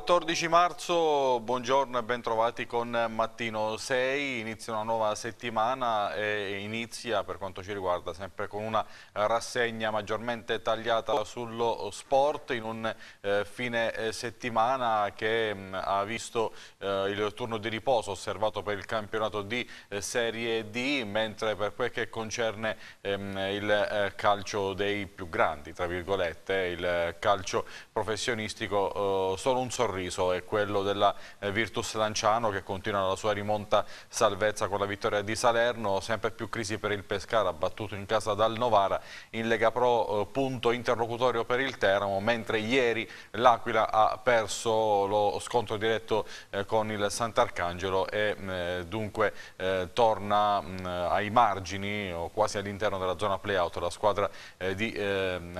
14 marzo, buongiorno e bentrovati con Mattino 6, inizia una nuova settimana e inizia per quanto ci riguarda sempre con una rassegna maggiormente tagliata sullo sport in un eh, fine eh, settimana che mh, mm, ha visto eh, il turno di riposo osservato per il campionato di eh, Serie D, mentre per quel che concerne ehm, il eh, calcio dei più grandi, tra virgolette, il eh, calcio professionistico, oh, solo un solo sorriso è quello della eh, Virtus Lanciano che continua la sua rimonta salvezza con la vittoria di Salerno, sempre più crisi per il Pescara, battuto in casa dal Novara, in Lega Pro eh, punto interlocutorio per il Teramo, mentre ieri l'Aquila ha perso lo scontro diretto eh, con il Sant'Arcangelo e mm, dunque torna mm, ai margini o quasi all'interno della zona playout la squadra di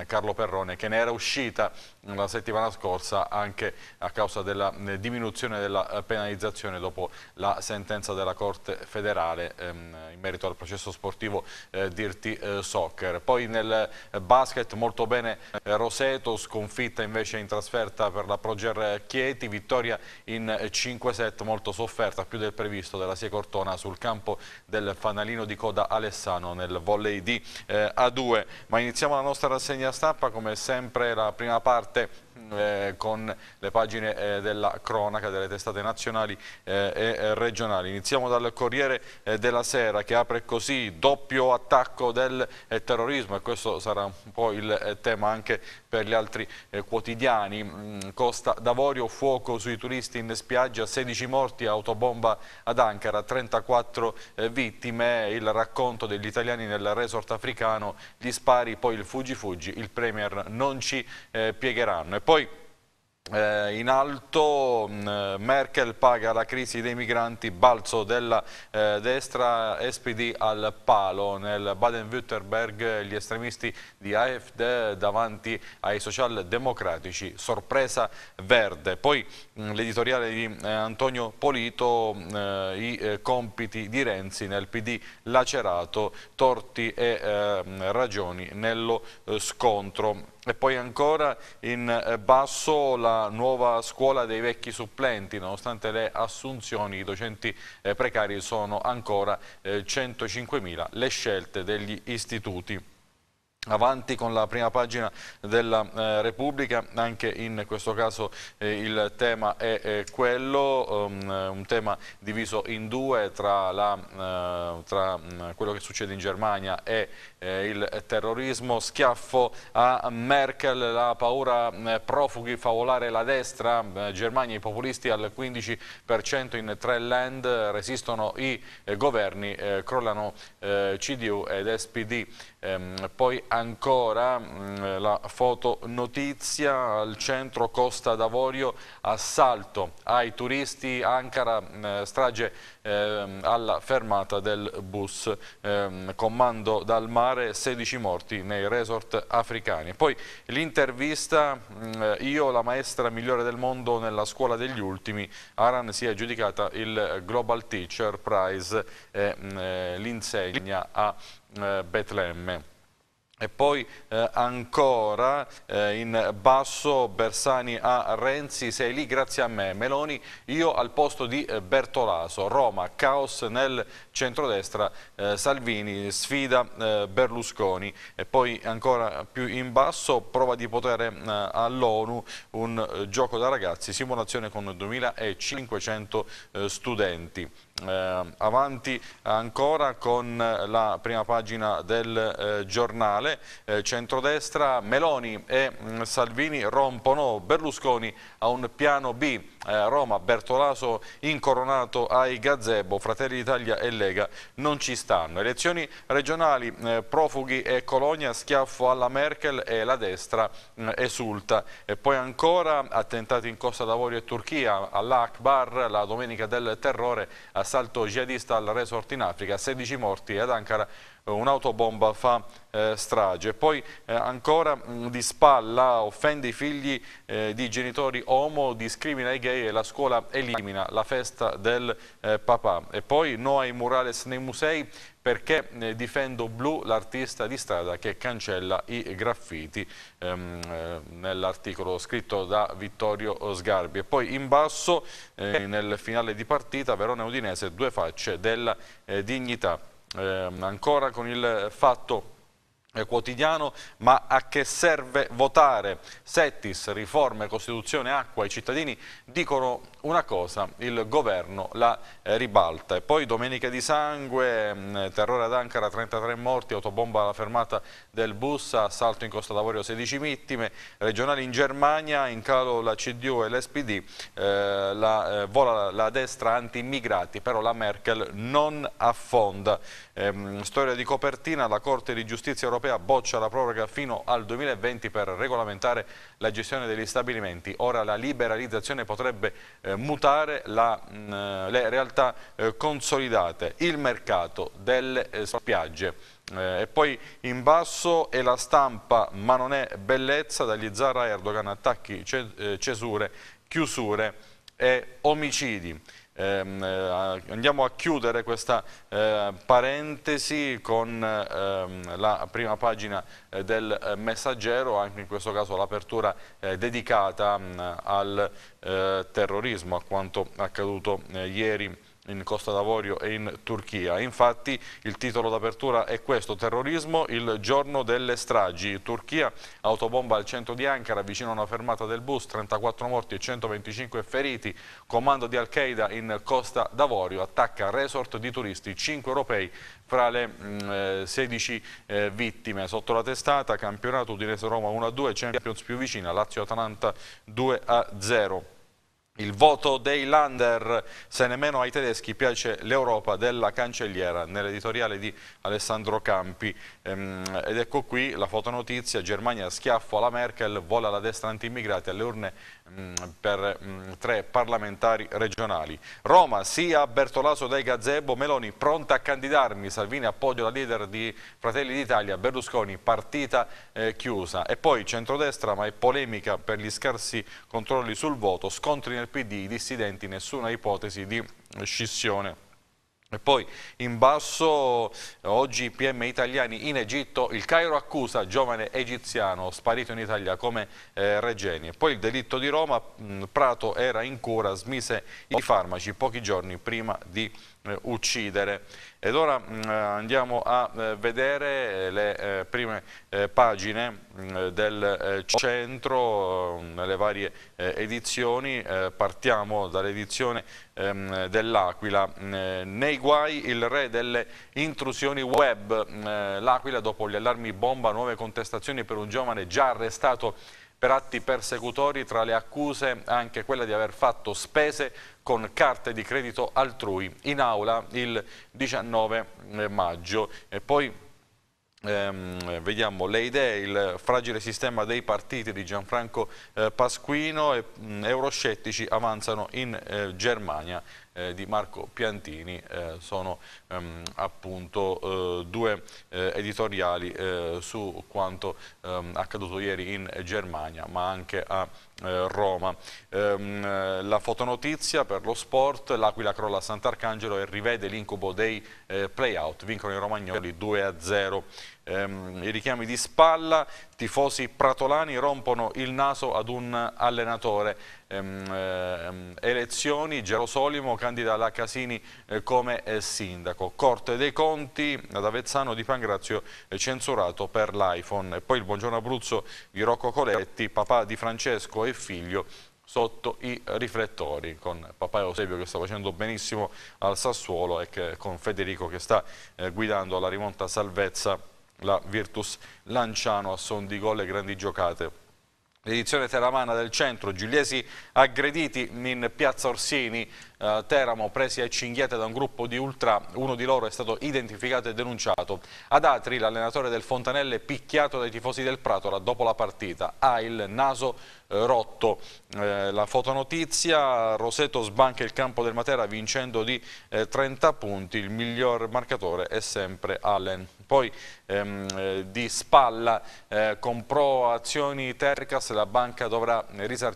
Carlo Perrone che ne era uscita mm, la settimana scorsa anche a causa della diminuzione della eh, penalizzazione dopo la sentenza della Corte federale ehm, in merito al processo sportivo eh, Dirty eh, Soccer. Poi nel basket molto bene Roseto, sconfitta invece in trasferta per la Proger Chieti, vittoria in 5 set molto sofferta, più del previsto della Sie Cortona sul campo del fanalino di coda Alessano nel volley di A2. Ma iniziamo la nostra rassegna stampa, come sempre la prima parte eh, con le pagine eh, della cronaca delle testate nazionali eh, e eh, regionali. Iniziamo dal Corriere eh, della Sera che apre così doppio attacco del eh, terrorismo e questo sarà un po' il tema anche per gli altri quotidiani. Mm, Costa d'Avorio, fuoco sui turisti in spiaggia, 16 morti, autobomba ad Ankara, 34 vittime, il racconto degli italiani nel resort africano, gli spari, poi il fuggi fuggi, il Premier non ci piegheranno. Poi eh, in alto mh, mm, Merkel paga la crisi dei migranti, balzo della eh, destra, SPD al palo. Nel Baden-Württemberg gli estremisti di AfD davanti ai socialdemocratici, sorpresa verde. Poi mm, l'editoriale di eh, Antonio Polito, mm, eh, i eh, compiti di Renzi nel PD lacerato, torti e eh, ragioni nello scontro. E poi ancora in eh, basso la nuova scuola dei vecchi supplenti, nonostante le assunzioni i docenti eh, precari sono ancora 105.000 eh, le scelte degli istituti. Avanti con la prima pagina della eh, Repubblica, anche in questo caso eh, il tema è, è eh, quello, um, un tema diviso in due tra, la, uh, tra mm, quello che succede in Germania e eh, il terrorismo. Schiaffo a Merkel, la paura eh, profughi fa volare la destra, Germania i populisti al 15% in tre land, resistono i governi, crollano CDU ed SPD. Ehm, poi ancora mh, mm, la fotonotizia al centro Costa d'Avorio, assalto ai turisti, Ankara, mh, mm, strage ehm, alla fermata del bus, ehm, comando dal mare, 16 morti nei resort africani. Poi l'intervista, mm, io la maestra migliore del mondo nella scuola degli ultimi, Aran si è aggiudicata il Global Teacher Prize, eh, l'insegna a eh, Betlemme. E poi eh, ancora eh, in basso Bersani a Renzi, sei lì grazie a me, Meloni, io al posto di eh, Bertolaso, Roma, caos nel centrodestra, eh, Salvini sfida eh, Berlusconi e poi ancora più in basso prova di potere eh, all'ONU, un gioco da ragazzi, simulazione con 2500 studenti eh, avanti ancora con eh, la prima pagina del eh, giornale, eh, centrodestra, Meloni e mh, mm, Salvini rompono Berlusconi a un piano B eh, Roma, Bertolaso incoronato ai gazebo, Fratelli d'Italia e Lega non ci stanno. Elezioni regionali, eh, profughi e Colonia, schiaffo alla Merkel e la destra eh, esulta. E poi ancora attentati in Costa d'Avorio e Turchia, all'Akbar, la domenica del terrore, assalto jihadista al resort in Africa, 16 morti ad Ankara eh, un'autobomba fa eh, strage. Poi eh, ancora mh, mm, di spalla offende i figli eh, di genitori omo, discrimina i gay e la scuola elimina la festa del eh, papà. E poi no ai murales nei musei perché eh, difendo Blu, l'artista di strada che cancella i graffiti ehm, nell'articolo scritto da Vittorio Sgarbi. E poi in basso nel finale di partita Verona Udinese due facce della dignità eh, ancora con il fatto eh, quotidiano, ma a che serve votare? Settis, riforme, Costituzione, acqua, i cittadini dicono una cosa, il governo la eh, ribalta. E poi domenica di Sangue, ehm, terrore ad Ankara, 33 morti, autobomba alla fermata del bus, assalto in Costa d'Avorio 16 vittime, regionali in Germania, in calo la CDU e l'SPD, eh, la, eh, vola la destra anti-immigrati, però la Merkel non affonda. Eh, storia di copertina, la Corte di Giustizia europea boccia la proroga fino al 2020 per regolamentare la gestione degli stabilimenti. Ora la liberalizzazione potrebbe eh, mutare la, mh, mm, le realtà eh, consolidate, il mercato delle eh, spiagge. Eh, e poi in basso è la stampa ma non è bellezza dagli Zara Erdogan, attacchi, eh, cesure, chiusure e omicidi. Ehm, eh, andiamo a chiudere questa eh, parentesi con eh, la prima pagina eh, del eh, messaggero, anche in questo caso l'apertura dedicata mh, mm, al terrorismo, a quanto accaduto ieri in Costa d'Avorio e in Turchia. Infatti il titolo d'apertura è questo, terrorismo, il giorno delle stragi. Turchia, autobomba al centro di Ankara, vicino a una fermata del bus, 34 morti e 125 feriti, comando di Al-Qaeda in Costa d'Avorio, attacca resort di turisti, 5 europei fra le mh, mm, eh, 16 eh, vittime. Sotto la testata, campionato Udinese-Roma 1-2, Champions più vicina, Lazio-Atalanta 2-0. Il voto dei Lander, se nemmeno ai tedeschi piace l'Europa della cancelliera, nell'editoriale di Alessandro Campi. Ehm, ed ecco qui la fotonotizia, Germania schiaffo alla Merkel, vola la destra anti-immigrati alle urne Mm, per mm, tre parlamentari regionali. Roma, sia Bertolaso dei Gazebo, Meloni pronta a candidarmi, Salvini appoggio la leader di Fratelli d'Italia, Berlusconi partita eh, chiusa. E poi centrodestra ma è polemica per gli scarsi controlli sul voto, scontri nel PD, dissidenti, nessuna ipotesi di scissione e poi in basso oggi PM italiani in Egitto, il Cairo accusa giovane egiziano sparito in Italia come eh, Regeni. E poi il delitto di Roma, Prato era in cura, smise i farmaci pochi giorni prima di eh, uccidere. Ed ora mh, mm, eh, andiamo a eh, vedere eh, le eh, prime eh, pagine mh, mm, del centro mm, nelle varie edizioni. partiamo dall'edizione ehm, dell'Aquila. Nei guai il re delle intrusioni web. L'Aquila dopo gli allarmi bomba, nuove contestazioni per un giovane già arrestato per atti persecutori, tra le accuse anche quella di aver fatto spese con carte di credito altrui in aula il 19 eh, maggio. E poi Ehm, vediamo le idee, il fragile sistema dei partiti di Gianfranco eh, Pasquino e mh, mm, euroscettici avanzano in eh, Germania eh, di Marco Piantini, eh, sono ehm, appunto eh, due eh, editoriali eh, su quanto ehm, accaduto ieri in Germania ma anche a eh, Roma. Ehm, la fotonotizia per lo sport, l'Aquila crolla a Sant'Arcangelo e rivede l'incubo dei playout, vincono i romagnoli 2 a 0 ehm, i richiami di spalla, tifosi pratolani rompono il naso ad un allenatore. Ehm, ehm, elezioni, Gerosolimo candida la Casini eh, come eh, sindaco. Corte dei Conti ad Avezzano di Pangrazio eh, censurato per l'iPhone. E poi il buongiorno Abruzzo di Rocco Coletti, papà di Francesco e figlio sotto i riflettori con papà Eusebio che sta facendo benissimo al Sassuolo e che, con Federico che sta eh, guidando la rimonta salvezza la Virtus Lanciano a son di gol e grandi giocate. L'edizione teramana del centro, Giuliesi aggrediti in piazza Orsini, eh, Teramo presi a cinghiate da un gruppo di ultra, uno di loro è stato identificato e denunciato. Ad Atri l'allenatore del Fontanelle picchiato dai tifosi del Pratola dopo la partita, ha il naso eh, rotto. Eh, la fotonotizia, Roseto sbanca il campo del Matera vincendo di 30 eh, punti, il miglior marcatore è sempre Allen. Poi ehm, eh, di spalla eh, comprò azioni Tercas, la banca dovrà risarcirla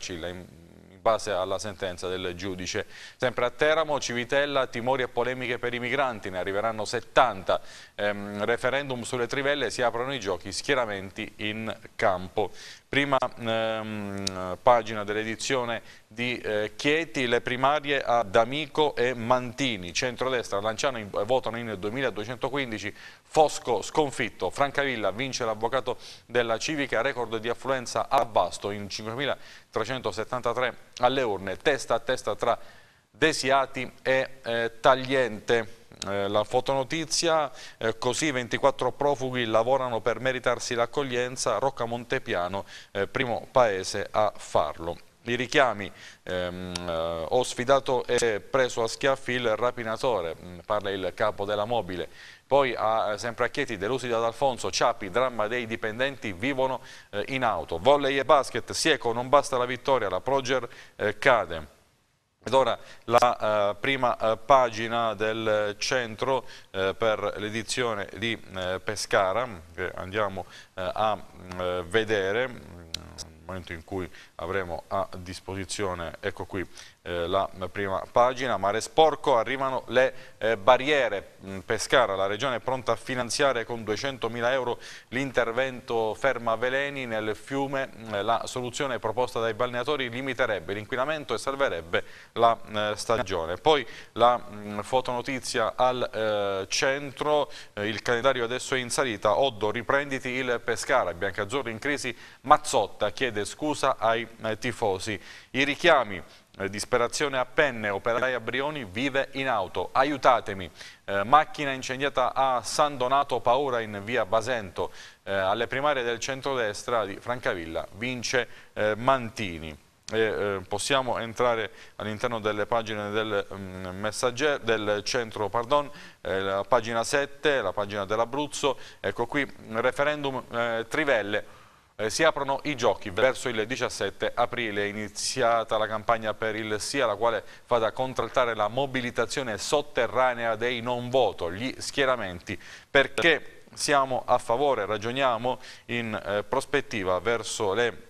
base alla sentenza del giudice. Sempre a Teramo, Civitella, timori e polemiche per i migranti, ne arriveranno 70. Ehm, referendum sulle trivelle, si aprono i giochi, schieramenti in campo. Prima ehm, pagina dell'edizione di eh, Chieti, le primarie a D'Amico e Mantini, centrodestra, Lanciano in, votano in 2215, Fosco sconfitto, Francavilla vince l'avvocato della Civica, record di affluenza a Basto in 5373 alle urne, testa a testa tra Desiati e eh, Tagliente. Eh, la fotonotizia, eh, così 24 profughi lavorano per meritarsi l'accoglienza, Rocca Montepiano, eh, primo paese a farlo i richiami, ehm, eh, ho sfidato e preso a schiaffi il rapinatore, mm, parla il capo della mobile. Poi a, eh, sempre a Chieti, delusi da D'Alfonso, Ciapi, dramma dei dipendenti, vivono eh, in auto. Volley e basket, Sieco, non basta la vittoria, la Proger eh, cade. Ed ora la eh, prima eh, pagina del centro eh, per l'edizione di eh, Pescara, che andiamo eh, a mm, eh, vedere, mm, nel momento in cui avremo a disposizione, ecco qui, eh, la prima pagina, mare sporco, arrivano le eh, barriere, mm, Pescara, la regione è pronta a finanziare con 200.000 euro l'intervento ferma veleni nel fiume, mm, la soluzione proposta dai balneatori limiterebbe l'inquinamento e salverebbe la eh, stagione. Poi la mh, mm, fotonotizia al eh, centro, eh, il calendario adesso è in salita, Oddo riprenditi il Pescara, Biancazzurri in crisi, Mazzotta chiede scusa ai eh, tifosi, i richiami eh, disperazione a Penne, operai a Brioni, vive in auto. Aiutatemi. Eh, macchina incendiata a San Donato, paura in via Basento. Eh, alle primarie del centrodestra di Francavilla vince eh, Mantini. E, eh, possiamo entrare all'interno delle pagine del, mh, mm, del centro, pardon, eh, la pagina 7, la pagina dell'Abruzzo. Ecco qui, referendum Trivelle eh, si aprono i giochi. Verso il 17 aprile è iniziata la campagna per il SIA la quale fa da contraltare la mobilitazione sotterranea dei non voto, gli schieramenti, perché siamo a favore, ragioniamo in eh, prospettiva verso le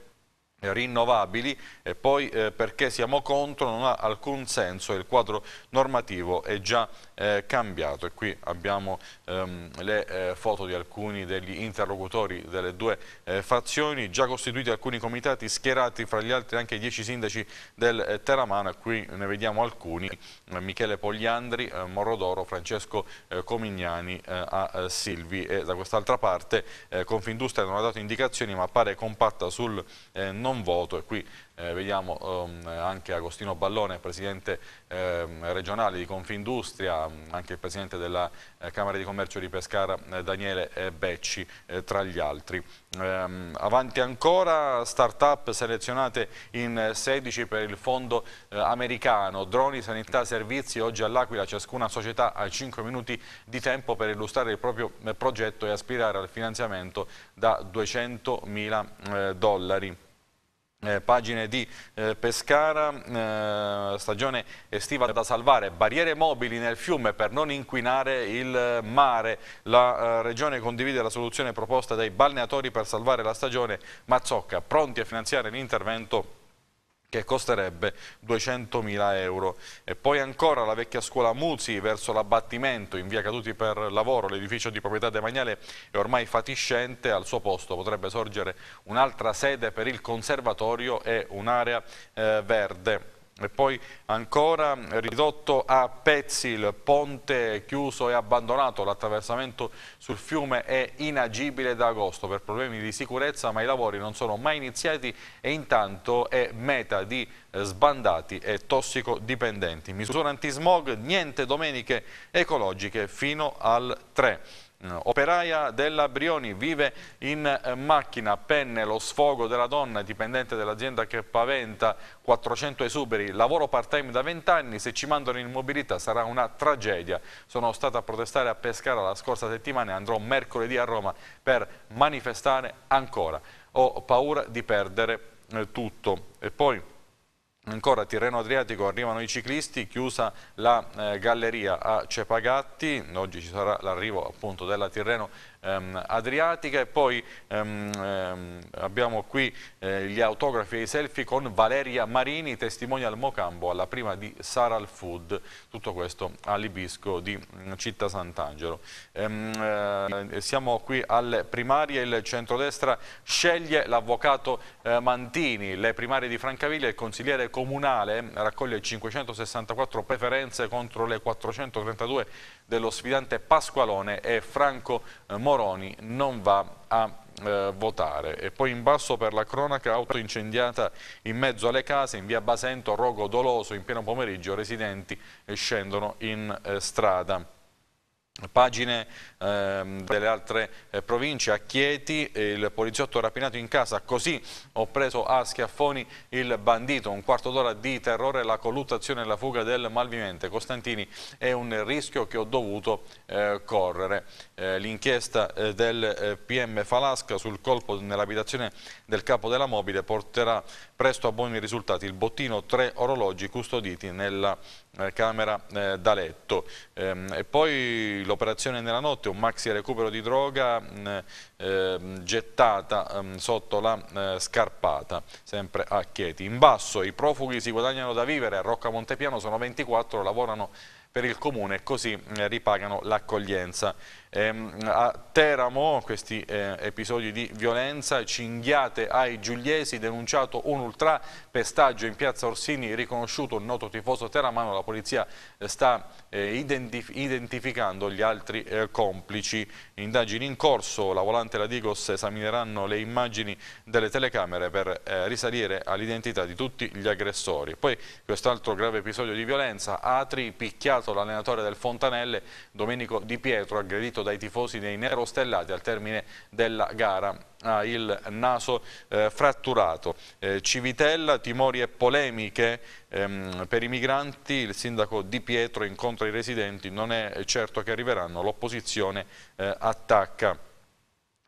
rinnovabili e poi eh, perché siamo contro non ha alcun senso il quadro normativo è già eh, cambiato e qui abbiamo ehm, le eh, foto di alcuni degli interlocutori delle due eh, fazioni già costituiti alcuni comitati schierati fra gli altri anche i dieci sindaci del eh, Teramano e qui ne vediamo alcuni eh, Michele Pogliandri, Morrodoro, Francesco Comignani a Silvi e da quest'altra parte Confindustria non ha dato indicazioni ma pare compatta sul non un voto e qui eh, vediamo ehm, anche Agostino Ballone, presidente ehm, regionale di Confindustria, ehm, anche il presidente della eh, Camera di Commercio di Pescara, eh, Daniele eh, Becci, eh, tra gli altri. Ehm, avanti ancora, start-up selezionate in 16 per il fondo eh, americano, droni, sanità, servizi, oggi all'Aquila ciascuna società ha 5 minuti di tempo per illustrare il proprio progetto e aspirare al finanziamento da 200 mila dollari. Eh, pagine di eh, Pescara, eh, stagione estiva da salvare, barriere mobili nel fiume per non inquinare il mare. La eh, Regione condivide la soluzione proposta dai balneatori per salvare la stagione, Mazzocca pronti a finanziare l'intervento che costerebbe 200.000 euro. E poi ancora la vecchia scuola Muzi verso l'abbattimento in via Caduti per lavoro, l'edificio di proprietà demaniale è ormai fatiscente, al suo posto potrebbe sorgere un'altra sede per il conservatorio e un'area eh, verde. E poi ancora ridotto a pezzi il ponte chiuso e abbandonato, l'attraversamento sul fiume è inagibile da agosto per problemi di sicurezza ma i lavori non sono mai iniziati e intanto è meta di sbandati e tossicodipendenti. Misura antismog, niente domeniche ecologiche fino al 3. Operaia della Brioni vive in eh, macchina, penne lo sfogo della donna dipendente dell'azienda che paventa 400 esuberi, lavoro part time da 20 anni, se ci mandano in mobilità sarà una tragedia. Sono stata a protestare a Pescara la scorsa settimana e andrò mercoledì a Roma per manifestare ancora. Ho paura di perdere eh, tutto. E poi Ancora Tirreno Adriatico arrivano i ciclisti, chiusa la eh, galleria a Cepagatti, oggi ci sarà l'arrivo appunto della Tirreno ehm, Adriatica e poi ehm, ehm, abbiamo qui eh, gli autografi e i selfie con Valeria Marini, testimonial Mocambo alla prima di Saral Food, tutto questo all'Ibisco di mm, Città Sant'Angelo. Ehm, eh, siamo qui alle primarie, il centrodestra sceglie l'avvocato eh, Mantini, le primarie di Francavilla, il consigliere comunale ehm, raccoglie 564 preferenze contro le 432 dello sfidante Pasqualone e Franco Monti eh, Moroni non va a eh, votare. E poi in basso per la cronaca auto incendiata in mezzo alle case in via Basento, Rogo Doloso, in pieno pomeriggio residenti eh, scendono in eh, strada. Pagine ehm, delle altre eh, province, a Chieti il poliziotto rapinato in casa, così ho preso a schiaffoni il bandito, un quarto d'ora di terrore, la colluttazione e la fuga del malvivente. Costantini è un rischio che ho dovuto eh, correre. Eh, L'inchiesta eh, del eh, PM Falasca sul colpo nell'abitazione del capo della mobile porterà presto a buoni risultati il bottino tre orologi custoditi nella eh, camera eh, da letto. Ehm, e poi l'operazione nella notte, un maxi recupero di droga mh, mm, eh, gettata mh, ehm, sotto la eh, scarpata, sempre a Chieti. In basso i profughi si guadagnano da vivere, a Rocca Montepiano sono 24, lavorano per il comune e così mm, ripagano l'accoglienza Ehm, a Teramo questi eh, episodi di violenza, cinghiate ai giuliesi, denunciato un ultra pestaggio in piazza Orsini, riconosciuto un noto tifoso teramano, la polizia eh, sta eh, identif identificando gli altri eh, complici. Indagini in corso, la Volante e la Digos esamineranno le immagini delle telecamere per eh, risalire all'identità di tutti gli aggressori. Poi quest'altro grave episodio di violenza, Atri picchiato l'allenatore del Fontanelle, Domenico Di Pietro, aggredito dai tifosi dei Nero Stellati al termine della gara ha il naso eh, fratturato. Eh, Civitella, timori e polemiche ehm, per i migranti, il sindaco Di Pietro incontra i residenti, non è certo che arriveranno, l'opposizione eh, attacca.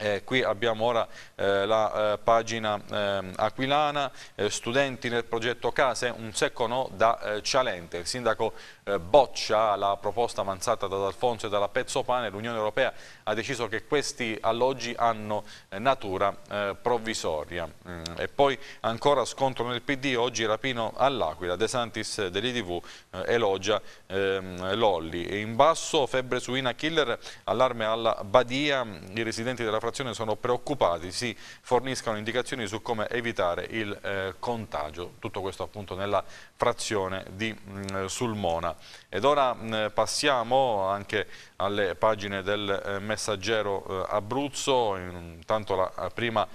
Eh, qui abbiamo ora eh, la eh, pagina ehm, aquilana, eh, studenti nel progetto Case, un secco no da eh, Cialente. Il sindaco eh, boccia la proposta avanzata da D'Alfonso e dalla Pezzopane, l'Unione Europea ha deciso che questi alloggi hanno natura provvisoria. Mm. E poi ancora scontro nel PD, oggi Rapino all'Aquila, De Santis dell'IDV elogia ehm, Lolli. E in basso febbre suina killer, allarme alla Badia, i residenti della Francia frazione sono preoccupati, si forniscano indicazioni su come evitare il eh, contagio. Tutto questo appunto nella frazione di mh, mm, Sulmona. Ed ora passiamo anche alle pagine del eh, messaggero eh, Abruzzo, intanto la eh, prima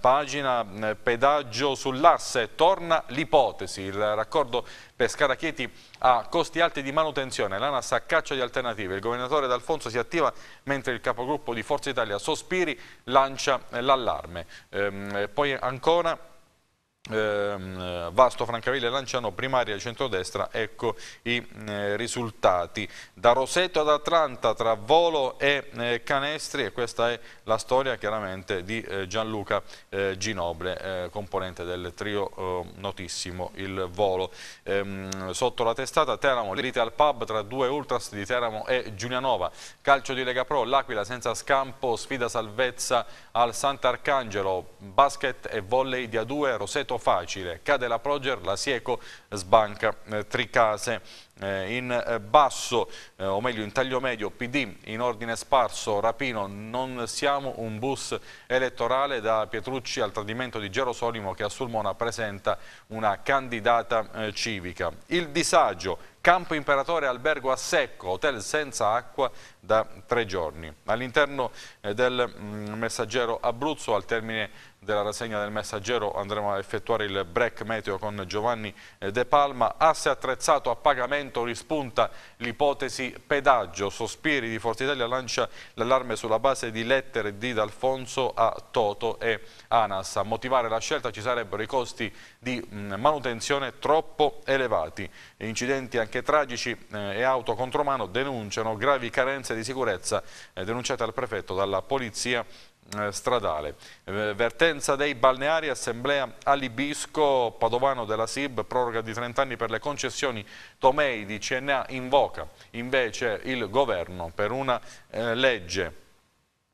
pagina, pedaggio sull'asse, torna l'ipotesi, il raccordo Pescara-Chieti ha costi alti di manutenzione, l'ANAS a caccia di alternative, il governatore D'Alfonso si attiva mentre il capogruppo di Forza Italia Sospiri lancia l'allarme. Ehm, poi ancora eh, Vasto, Francavilla e Lanciano primaria e centrodestra, ecco i eh, risultati. Da Roseto ad Atlanta tra Volo e eh, Canestri e questa è la storia chiaramente di eh, Gianluca eh, Ginoble, eh, componente del trio notissimo il Volo. Ehm, sotto la testata Teramo, lite al pub tra due ultras di Teramo e Giulianova, calcio di Lega Pro, l'Aquila senza scampo, sfida salvezza al Sant'Arcangelo, basket e volley di A2, Roseto facile, cade la Proger, la Sieco sbanca eh, Tricase. Eh, in eh, basso, eh, o meglio in taglio medio, PD in ordine sparso, Rapino, non siamo un bus elettorale da Pietrucci al tradimento di Gerosolimo che a Sulmona presenta una candidata civica. Il disagio, Campo Imperatore, albergo a secco, hotel senza acqua da tre giorni. All'interno del mm, messaggero Abruzzo, al termine della rassegna del messaggero andremo a effettuare il break meteo con Giovanni eh, De Palma. Asse ah, attrezzato a pagamento rispunta l'ipotesi pedaggio. Sospiri di Forza Italia lancia l'allarme sulla base di lettere di D'Alfonso a Toto e Anas. A motivare la scelta ci sarebbero i costi di mm, manutenzione troppo elevati. Incidenti anche tragici eh, e auto contromano denunciano gravi carenze di sicurezza eh, denunciate al prefetto dalla polizia eh, stradale. Eh, vertenza dei balneari, assemblea all'Ibisco, Padovano della SIB, proroga di 30 anni per le concessioni Tomei di CNA, invoca invece il governo per una eh, legge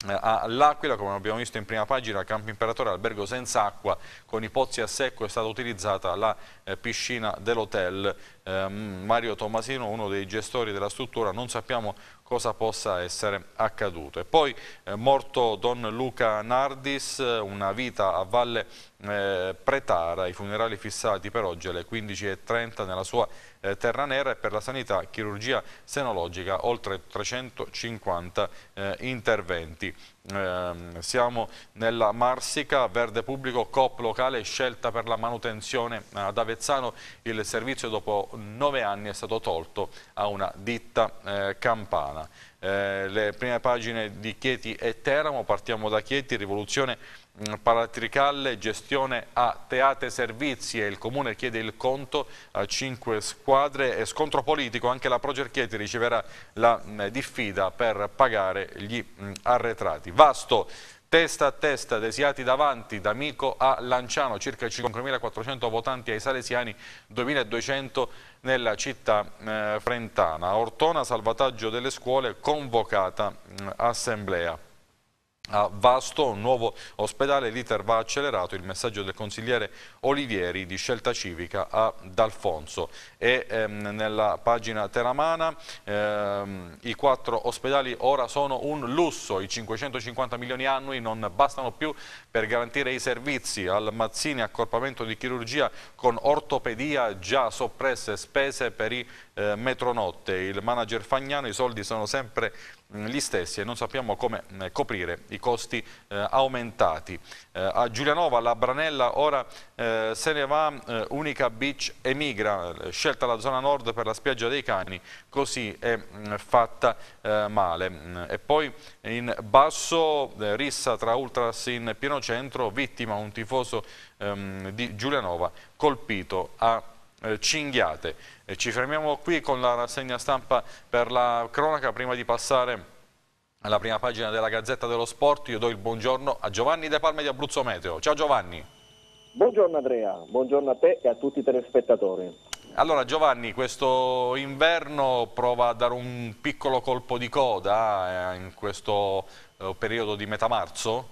eh, all'Aquila, come abbiamo visto in prima pagina, Campo Imperatore, albergo senza acqua, con i pozzi a secco è stata utilizzata la eh, piscina dell'hotel. Eh, Mario Tomasino, uno dei gestori della struttura, non sappiamo cosa possa essere accaduto. E poi eh, morto Don Luca Nardis, eh, una vita a Valle eh, Pretara, i funerali fissati per oggi alle 15.30 nella sua eh, terra nera e per la sanità chirurgia senologica oltre 350 eh, interventi. Ehm, siamo nella Marsica, Verde Pubblico, COP locale, scelta per la manutenzione ad Avezzano. Il servizio dopo nove anni è stato tolto a una ditta eh, campana eh, le prime pagine di Chieti e Teramo, partiamo da Chieti, rivoluzione mm, Palatricalle, gestione a Teate Servizi e il Comune chiede il conto a cinque squadre e scontro politico, anche la Progerchieti riceverà la mm, diffida per pagare gli mm, arretrati. Vasto Testa a testa, desiati davanti, da Mico a Lanciano, circa 5.400 votanti ai salesiani, 2.200 nella città eh, frentana. Ortona, salvataggio delle scuole, convocata eh, assemblea a Vasto, un nuovo ospedale, l'iter va accelerato, il messaggio del consigliere Olivieri di Scelta Civica ad Alfonso. e ehm, nella pagina Teramana ehm, i quattro ospedali ora sono un lusso, i 550 milioni annui non bastano più per garantire i servizi al Mazzini, accorpamento di chirurgia con ortopedia già soppresse spese per i eh, metronotte, il manager Fagnano i soldi sono sempre Mm, gli stessi e non sappiamo come mm, coprire i costi eh, aumentati. Eh, a Giulianova la Branella ora eh, se ne va, Unica Beach emigra, scelta la zona nord per la spiaggia dei cani, così è mm, fatta male. E poi in basso rissa tra ultras in pieno centro, vittima un tifoso ehm, di Giulianova colpito a eh, cinghiate. E eh, ci fermiamo qui con la rassegna stampa per la cronaca prima di passare alla prima pagina della Gazzetta dello Sport. Io do il buongiorno a Giovanni De Palme di Abruzzo Meteo. Ciao Giovanni. Buongiorno Andrea, buongiorno a te e a tutti i telespettatori. Allora Giovanni, questo inverno prova a dare un piccolo colpo di coda eh, in questo periodo di metà marzo?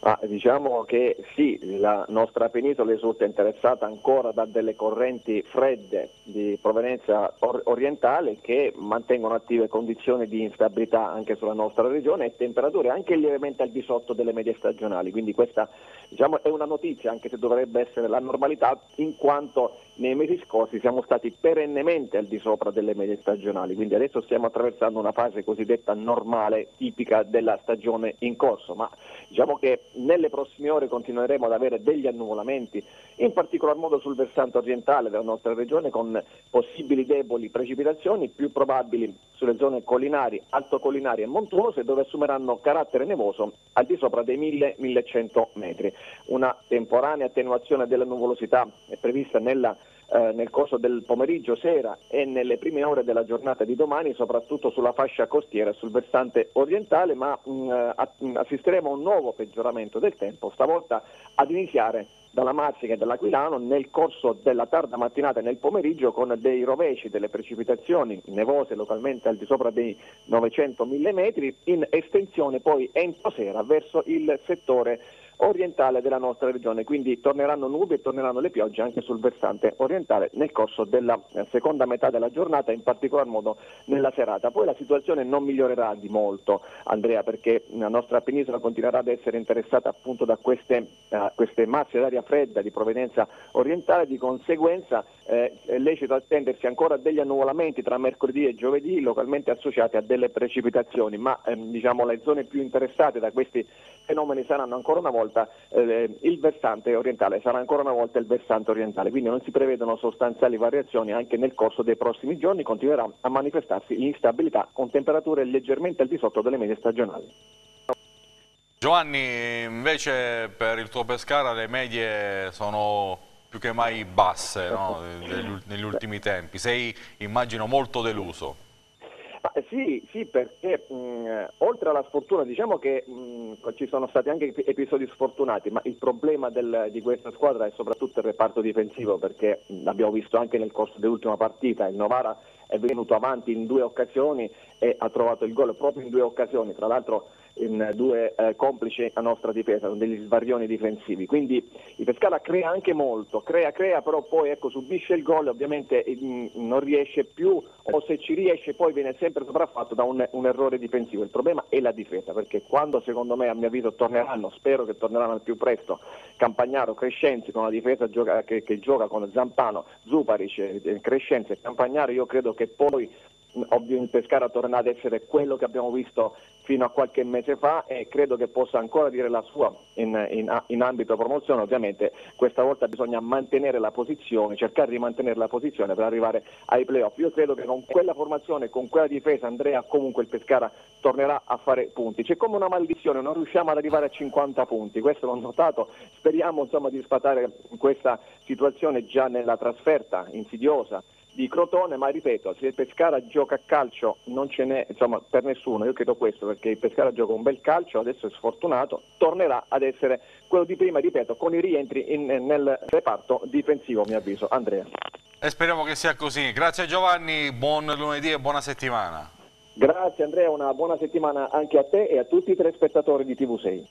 Ah, diciamo che sì, la nostra penisola risulta interessata ancora da delle correnti fredde di provenienza or- orientale che mantengono attive condizioni di instabilità anche sulla nostra regione e temperature anche lievemente al di sotto delle medie stagionali. Quindi questa diciamo, è una notizia, anche se dovrebbe essere la normalità, in quanto nei mesi scorsi siamo stati perennemente al di sopra delle medie stagionali. Quindi adesso stiamo attraversando una fase cosiddetta normale, tipica della stagione in corso. Ma Diciamo che nelle prossime ore continueremo ad avere degli annuvolamenti, in particolar modo sul versante orientale della nostra regione, con possibili deboli precipitazioni, più probabili sulle zone collinari, altocollinari e montuose, dove assumeranno carattere nevoso al di sopra dei 1000-1100 metri. Una temporanea attenuazione della nuvolosità è prevista nella eh, nel corso del pomeriggio, sera e nelle prime ore della giornata di domani, soprattutto sulla fascia costiera e sul versante orientale, ma mh, mm, eh, mm, assisteremo a un nuovo peggioramento del tempo, stavolta ad iniziare dalla Marsica e dall'Aquilano nel corso della tarda mattinata e nel pomeriggio con dei rovesci, delle precipitazioni nevose localmente al di sopra dei 900-1000 metri in estensione poi entro sera verso il settore orientale della nostra regione, quindi torneranno nubi e torneranno le piogge anche sul versante orientale nel corso della eh, seconda metà della giornata, in particolar modo nella serata. Poi la situazione non migliorerà di molto, Andrea, perché la nostra penisola continuerà ad essere interessata appunto da queste, uh, queste masse d'aria fredda di provenienza orientale, di conseguenza eh, è lecito attendersi ancora degli annuvolamenti tra mercoledì e giovedì, localmente associati a delle precipitazioni, ma ehm, diciamo, le zone più interessate da questi fenomeni saranno ancora una volta volta eh, il versante orientale, sarà ancora una volta il versante orientale, quindi non si prevedono sostanziali variazioni anche nel corso dei prossimi giorni, continuerà a manifestarsi l'instabilità con temperature leggermente al di sotto delle medie stagionali. Giovanni, invece per il tuo Pescara le medie sono più che mai basse no? negli ultimi tempi, sei immagino molto deluso. Ah, sì, sì, perché mh, oltre alla sfortuna diciamo che mh, ci sono stati anche episodi sfortunati, ma il problema del, di questa squadra è soprattutto il reparto difensivo, perché l'abbiamo visto anche nel corso dell'ultima partita, il Novara è venuto avanti in due occasioni e ha trovato il gol proprio in due occasioni, tra l'altro in due eh, complici a nostra difesa, degli svarioni difensivi. Quindi il Pescara crea anche molto, crea, crea, però poi ecco, subisce il gol ovviamente mh, eh, mm, non riesce più o se ci riesce poi viene sempre sopraffatto da un, un, errore difensivo. Il problema è la difesa, perché quando secondo me a mio avviso torneranno, spero che torneranno al più presto, Campagnaro, Crescenzi con la difesa gioca, che, che, gioca con Zampano, Zuparic, eh, eh, Crescenzi e Campagnaro, io credo che poi mm, ovvio il Pescara tornerà ad essere quello che abbiamo visto fino a qualche mese fa e credo che possa ancora dire la sua in, in, in, ambito promozione. Ovviamente questa volta bisogna mantenere la posizione, cercare di mantenere la posizione per arrivare ai playoff. Io credo che con quella formazione, con quella difesa, Andrea comunque il Pescara tornerà a fare punti. C'è come una maledizione, non riusciamo ad arrivare a 50 punti, questo l'ho notato. Speriamo insomma, di sfatare questa situazione già nella trasferta insidiosa di Crotone, ma ripeto, se il Pescara gioca a calcio non ce n'è, insomma, per nessuno, io credo questo perché il Pescara gioca un bel calcio, adesso è sfortunato, tornerà ad essere quello di prima, ripeto, con i rientri in, nel reparto difensivo, mi avviso. Andrea. E speriamo che sia così. Grazie Giovanni, buon lunedì e buona settimana. Grazie Andrea, una buona settimana anche a te e a tutti i telespettatori di TV6.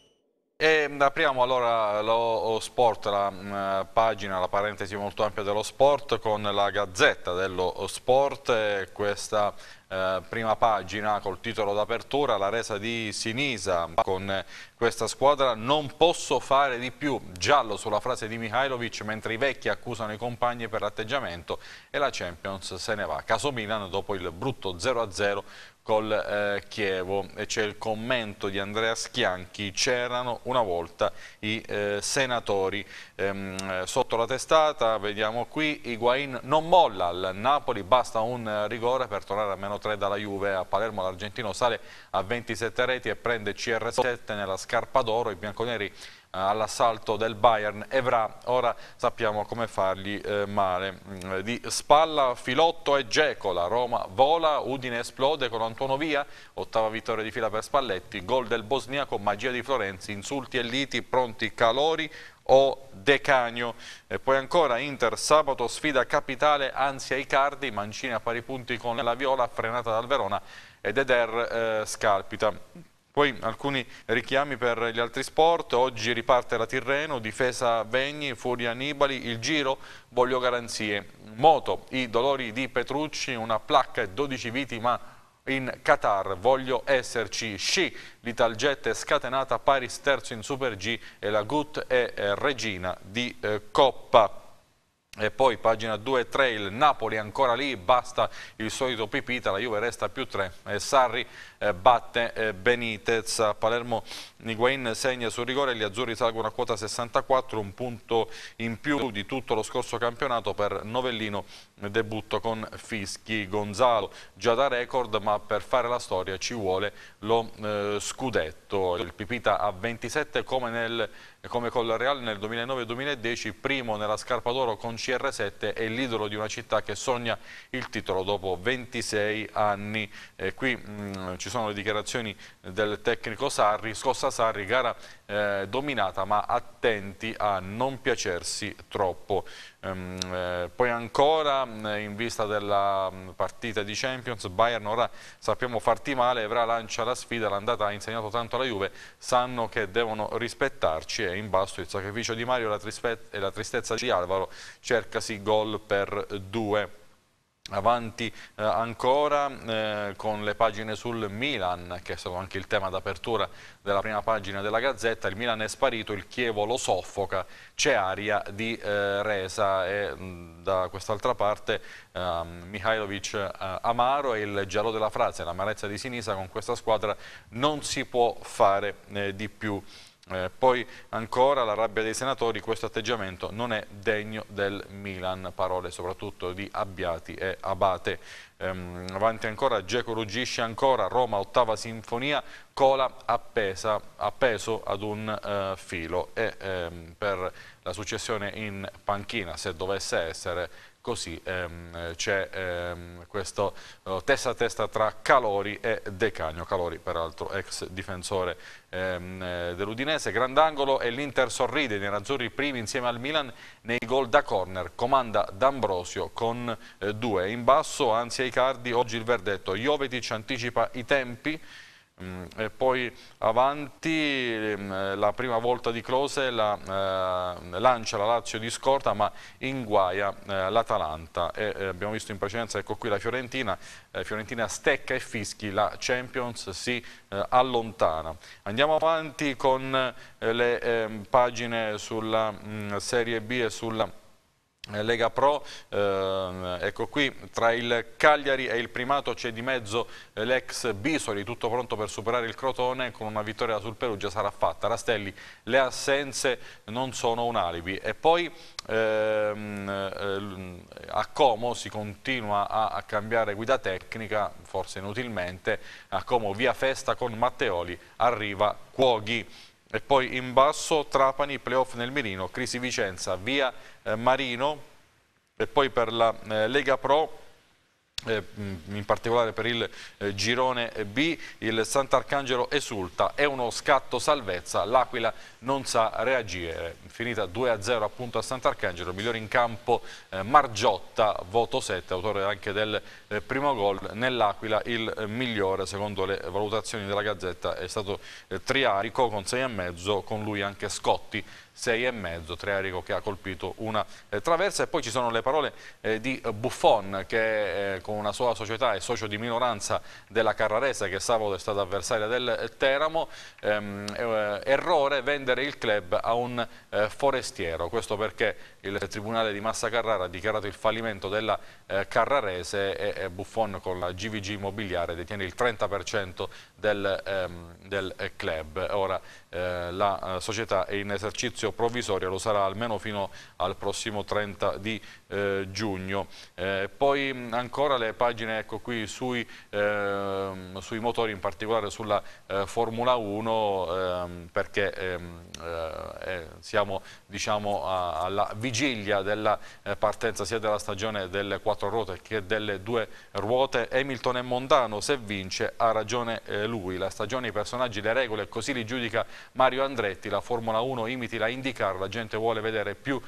E ehm, apriamo allora lo sport, la mm, pagina, la parentesi molto ampia dello sport con la gazzetta dello sport, questa eh, prima pagina col titolo d'apertura, la resa di Sinisa con questa squadra, non posso fare di più, giallo sulla frase di Mihailovic mentre i vecchi accusano i compagni per l'atteggiamento e la Champions se ne va. Caso Milan dopo il brutto 0-0 col eh, Chievo e c'è il commento di Andrea Schianchi c'erano una volta i eh, senatori ehm, eh, sotto la testata vediamo qui Higuain non molla al Napoli basta un eh, rigore per tornare a meno 3 dalla Juve a Palermo l'argentino sale a 27 reti e prende CR7 nella scarpa d'oro i bianconeri eh, all'assalto del Bayern Evra, ora sappiamo come fargli eh, male. Mm, di spalla Filotto e Geco, la Roma vola, Udine esplode con Antuono Via, ottava vittoria di fila per Spalletti, gol del bosniaco, magia di Florenzi, insulti e liti, pronti calori, o Decagno. E poi ancora Inter sabato sfida capitale ansia Icardi, Mancini a pari punti con la Viola frenata dal Verona ed Eder eh, scalpita. Poi alcuni richiami per gli altri sport, oggi riparte la Tirreno, difesa Vegni, fuori Annibali, il giro, voglio garanzie. Moto, i dolori di Petrucci, una placca e 12 viti ma in Qatar, voglio esserci. Sci, l'Italjet è scatenata, Paris terzo in Super G e la Gut è eh, regina di eh, Coppa. E poi pagina 2 trail, Napoli ancora lì, basta il solito Pipita, la Juve resta più 3 e Sarri eh, batte eh, Benitez a Palermo Niguain segna sul rigore gli azzurri salgono a quota 64 un punto in più di tutto lo scorso campionato per Novellino debutto con Fischi Gonzalo già da record ma per fare la storia ci vuole lo eh, scudetto il Pipita a 27 come, nel, come col Real nel 2009-2010 primo nella scarpa d'oro con CR7 e l'idolo di una città che sogna il titolo dopo 26 anni eh, qui mh, mm, ci ci sono le dichiarazioni del tecnico Sarri, scossa Sarri, gara eh, dominata ma attenti a non piacersi troppo. Ehm, eh, poi ancora mm, in vista della mm, partita di Champions, Bayern ora sappiamo farti male, Evra lancia la sfida, l'andata ha insegnato tanto alla Juve, sanno che devono rispettarci e in basso il sacrificio di Mario e la tristezza di Alvaro, cercasi gol per due. Avanti eh, ancora eh, con le pagine sul Milan, che è stato anche il tema d'apertura della prima pagina della Gazzetta. Il Milan è sparito, il Chievo lo soffoca, c'è aria di eh, resa. E mm, da quest'altra parte ehm, Mihailovic eh, amaro e il giallo della frase, l'amarezza di sinistra con questa squadra non si può fare eh, di più. Eh, poi ancora la rabbia dei senatori, questo atteggiamento non è degno del Milan, parole soprattutto di Abbiati e Abate. Ehm, avanti ancora, Geco ruggisce ancora, Roma ottava sinfonia, cola appesa, appeso ad un eh, filo e ehm, per la successione in panchina, se dovesse essere, così ehm, c'è ehm, questo eh, testa a testa tra Calori e De Cagno Calori peraltro ex difensore ehm, dell'Udinese, Grandangolo e l'Inter sorride, i nerazzurri primi insieme al Milan nei gol da corner, comanda D'Ambrosio con eh, due, in basso anzi ai cardi, oggi il verdetto, Jovetic anticipa i tempi, Mm, e poi avanti ehm, la prima volta di Close la, eh, lancia la Lazio di scorta ma inguaia eh, l'Atalanta e eh, abbiamo visto in precedenza ecco qui la Fiorentina eh, Fiorentina stecca e fischi la Champions si eh, allontana andiamo avanti con eh, le ehm, pagine sulla mh, mm, Serie B e sulla Lega Pro, eh, ecco qui tra il Cagliari e il Primato c'è di mezzo eh, l'ex Bisoli, tutto pronto per superare il Crotone, con una vittoria sul Perugia sarà fatta. Rastelli, le assenze non sono un alibi. E poi ehm, eh, a Como si continua a, a cambiare guida tecnica, forse inutilmente, a Como via festa con Matteoli arriva Cuoghi. E poi in basso Trapani, playoff nel mirino, Crisi Vicenza, via eh, Marino e poi per la eh, Lega Pro eh, mm, in particolare per il eh, girone eh, B il Sant'Arcangelo esulta è uno scatto salvezza l'Aquila non sa reagire finita 2-0 appunto a Sant'Arcangelo migliore in campo Margiotta voto 7 autore anche del primo gol nell'Aquila il migliore secondo le valutazioni della Gazzetta è stato Triarico con 6 e mezzo con lui anche Scotti 6,5, Trearico che ha colpito una eh, traversa e poi ci sono le parole eh, di Buffon che eh, con una sua società è socio di minoranza della Carrarese che sabato è stata avversaria del eh, Teramo, ehm, eh, errore vendere il club a un eh, forestiero, questo perché il Tribunale di Massa Carrara ha dichiarato il fallimento della Carrarese e, e, Buffon con la GVG immobiliare detiene il 30% del, ehm, del, club. Ora la società è in esercizio provvisorio, lo sarà almeno fino al prossimo 30 di eh, giugno. Eh, poi mm, ancora le pagine ecco qui, sui, eh, sui, motori, in particolare sulla eh, Formula 1, ehm, perché ehm, eh, eh, siamo diciamo, alla vigilia della partenza sia della stagione delle quattro ruote che delle due ruote. Hamilton e Mondano, se vince, ha ragione lui. La stagione, i personaggi, le regole, così li giudica Mario Andretti. La Formula 1 imiti la IndyCar, la gente vuole vedere più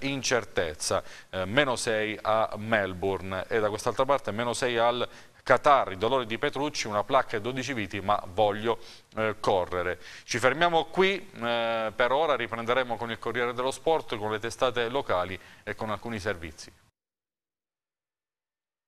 incertezza meno 6 a Melbourne e da quest'altra parte meno 6 al Qatar, i dolori di Petrucci, una placca e 12 viti, ma voglio eh, correre. Ci fermiamo qui, eh, per ora riprenderemo con il Corriere dello Sport, con le testate locali e con alcuni servizi.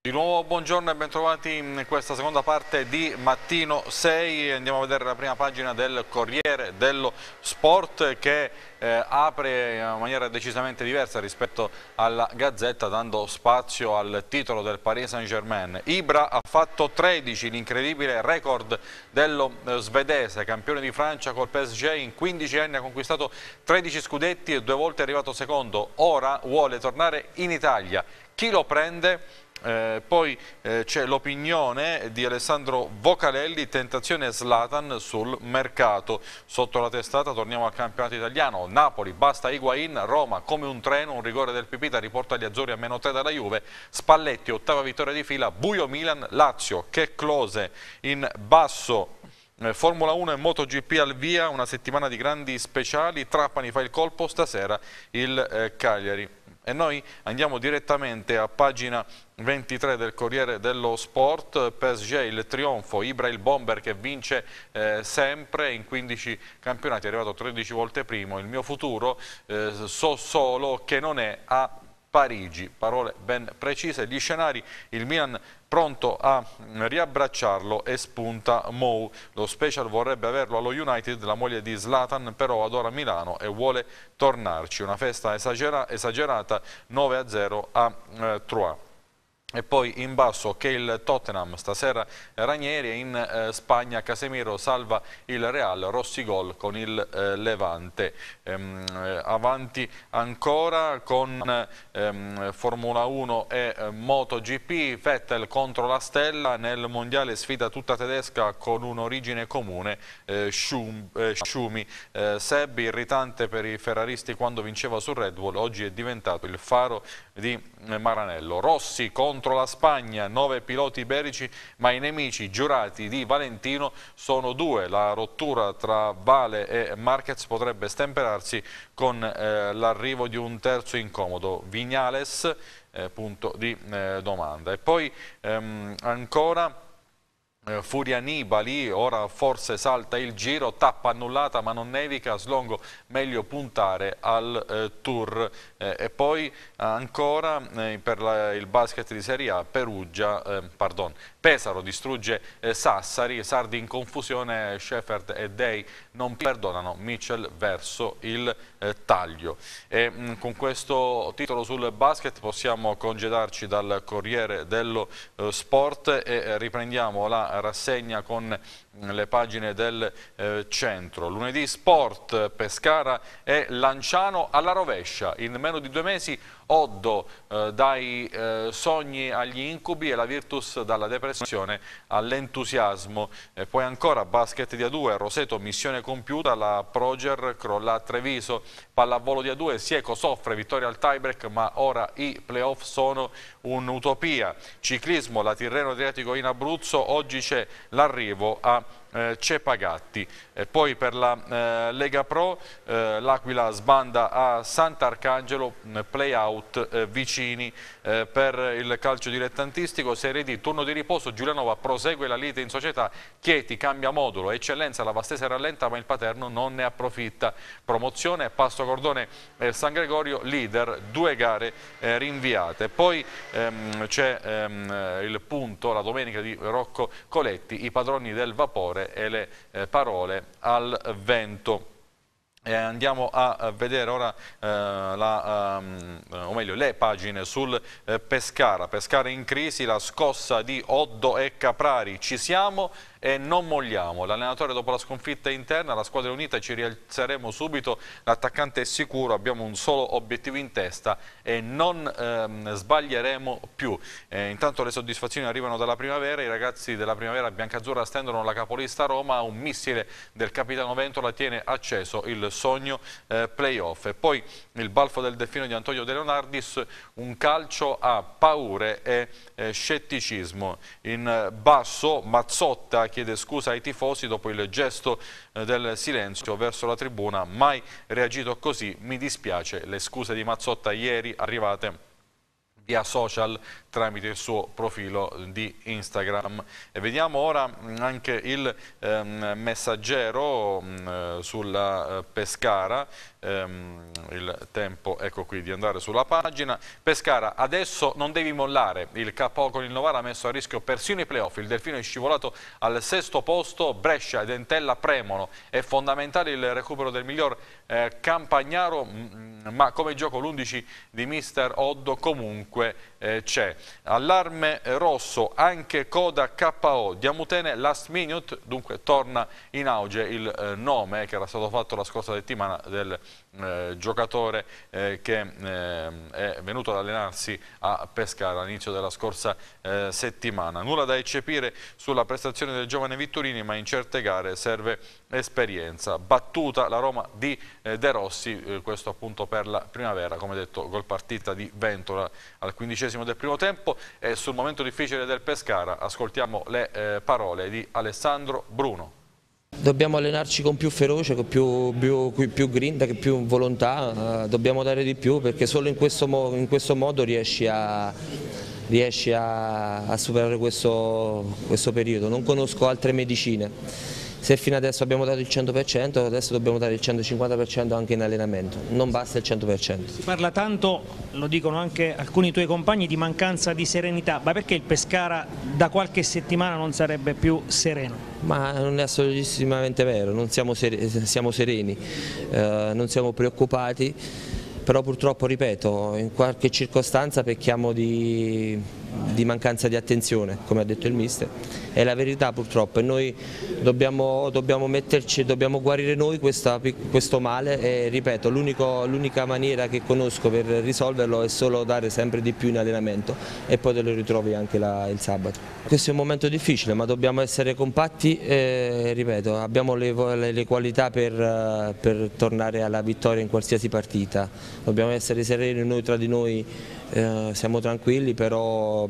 Di nuovo buongiorno e bentrovati in questa seconda parte di Mattino 6, andiamo a vedere la prima pagina del Corriere dello Sport che eh, apre in maniera decisamente diversa rispetto alla Gazzetta dando spazio al titolo del Paris Saint Germain. Ibra ha fatto 13, l'incredibile record dello eh, svedese, campione di Francia col PSG in 15 anni ha conquistato 13 scudetti e due volte è arrivato secondo, ora vuole tornare in Italia. Chi lo prende? Eh, poi eh, c'è l'opinione di Alessandro Vocalelli, tentazione Slatan sul mercato. Sotto la testata torniamo al campionato italiano, Napoli, basta Higuain, Roma come un treno, un rigore del Pipita riporta gli Azzurri a meno 3 dalla Juve, Spalletti ottava vittoria di fila, Buio Milan, Lazio, che close in basso eh, Formula 1 e MotoGP al via, una settimana di grandi speciali, Trapani fa il colpo, stasera il eh, Cagliari. E noi andiamo direttamente a pagina 23 del Corriere dello Sport, PSG il trionfo, Ibra il bomber che vince eh, sempre in 15 campionati, è arrivato 13 volte primo, il mio futuro eh, so solo che non è a Parigi, parole ben precise, gli scenari, il Milan pronto a riabbracciarlo e spunta Mou. Lo special vorrebbe averlo allo United, la moglie di Zlatan però adora Milano e vuole tornarci. Una festa esagera esagerata 9-0 a, a eh, Troyes. E poi in basso che il Tottenham, stasera Ranieri, e in eh, Spagna Casemiro salva il Real, Rossi gol con il eh, Levante. Ehm, eh, avanti ancora con ehm, Formula 1 e eh, MotoGP, Vettel contro la Stella, nel mondiale sfida tutta tedesca con un'origine comune, eh, Schum, eh, Schumi. Seb irritante per i ferraristi quando vinceva sul Red Bull, oggi è diventato il faro di Maranello. Rossi contro contro la Spagna, nove piloti iberici, ma i nemici giurati di Valentino sono due. La rottura tra Vale e Marquez potrebbe stemperarsi con eh, l'arrivo di un terzo incomodo, Vignales, eh, punto di eh, domanda. E poi ehm, ancora... Eh, furia Nibali, ora forse salta il giro, tappa annullata ma non nevica, Slongo meglio puntare al eh, Tour eh, e poi ancora eh, per la, il basket di Serie A Perugia, eh, pardon, Pesaro distrugge eh, Sassari, Sardi in confusione, Shefford e Dei non perdonano Mitchell verso il eh, taglio. E, mh, mm, con questo titolo sul basket possiamo congedarci dal Corriere dello eh, Sport e eh, riprendiamo la rassegna con mm, le pagine del eh, centro. Lunedì Sport, Pescara e Lanciano alla rovescia. In meno di due mesi Oddo eh, dai eh, sogni agli incubi e la Virtus dalla depressione all'entusiasmo. poi ancora basket di A2, Roseto missione compiuta, la Proger crolla a Treviso, pallavolo di A2, Sieco soffre vittoria al tiebreak ma ora i playoff sono un'utopia. Ciclismo, la Tirreno Adriatico in Abruzzo, oggi c'è l'arrivo a eh, Cepagatti. E poi per la eh, Lega Pro eh, l'Aquila sbanda a Sant'Arcangelo, mm, playout eh, vicini eh, per il calcio dilettantistico, Serie D, turno di riposo, Giulianova prosegue la lite in società, Chieti cambia modulo, Eccellenza la Vastese rallenta ma il Paterno non ne approfitta, promozione Passo Cordone e San Gregorio leader, due gare eh, rinviate. Poi ehm, c'è ehm, il punto la domenica di Rocco Coletti, i padroni del vapore e le eh, parole al vento. E andiamo a vedere ora eh, la, um, o meglio, le pagine sul eh, Pescara. Pescara in crisi, la scossa di Oddo e Caprari. Ci siamo? e non molliamo. L'allenatore dopo la sconfitta interna, la squadra unita ci rialzeremo subito, l'attaccante è sicuro, abbiamo un solo obiettivo in testa e non ehm, sbaglieremo più. Eh, intanto le soddisfazioni arrivano dalla primavera, i ragazzi della primavera biancazzurra stendono la capolista Roma, un missile del capitano Ventola tiene acceso il sogno eh, playoff. E poi il balfo del delfino di Antonio De Leonardis, un calcio a paure e eh, scetticismo. In eh, basso Mazzotta chiede scusa ai tifosi dopo il gesto eh, del silenzio verso la tribuna, mai reagito così, mi dispiace, le scuse di Mazzotta ieri arrivate via social tramite il suo profilo di Instagram. E vediamo ora mm, anche il ehm, messaggero mh, mm, eh, sulla eh, Pescara ehm, il tempo ecco qui, di andare sulla pagina. Pescara, adesso non devi mollare, il capo con il Novara ha messo a rischio persino i playoff, il Delfino è scivolato al sesto posto, Brescia e Dentella premono, è fondamentale il recupero del miglior eh, Campagnaro, mm, mm, ma come gioco l'11 di mister Oddo comunque eh, c'è. Allarme rosso, anche coda KO, Diamutene last minute, dunque torna in auge il eh, nome eh, che era stato fatto la scorsa settimana del eh, giocatore eh, che eh, è venuto ad allenarsi a Pescara all'inizio della scorsa eh, settimana. Nulla da eccepire sulla prestazione del giovane Vittorini, ma in certe gare serve esperienza. Battuta la Roma di De Rossi, questo appunto per la primavera, come detto, gol partita di Ventola al quindicesimo del primo tempo e sul momento difficile del Pescara ascoltiamo le parole di Alessandro Bruno. Dobbiamo allenarci con più ferocia, con più, più, più grinta, con più volontà, eh, dobbiamo dare di più perché solo in questo, in questo modo riesci a, riesci a, a superare questo, questo periodo. Non conosco altre medicine se fino adesso abbiamo dato il 100% adesso dobbiamo dare il 150% anche in allenamento, non basta il 100%. Si parla tanto, lo dicono anche alcuni tuoi compagni, di mancanza di serenità, ma perché il Pescara da qualche settimana non sarebbe più sereno? Ma non è assolutamente vero, non siamo, ser siamo sereni, eh, non siamo preoccupati, però purtroppo, ripeto, in qualche circostanza pecchiamo di di mancanza di attenzione, come ha detto il mister, è la verità purtroppo e noi dobbiamo, dobbiamo metterci, dobbiamo guarire noi questa, questo male e ripeto l'unica maniera che conosco per risolverlo è solo dare sempre di più in allenamento e poi te lo ritrovi anche la, il sabato. Questo è un momento difficile ma dobbiamo essere compatti e ripeto abbiamo le, le, le qualità per, per tornare alla vittoria in qualsiasi partita, dobbiamo essere sereni noi tra di noi eh, siamo tranquilli però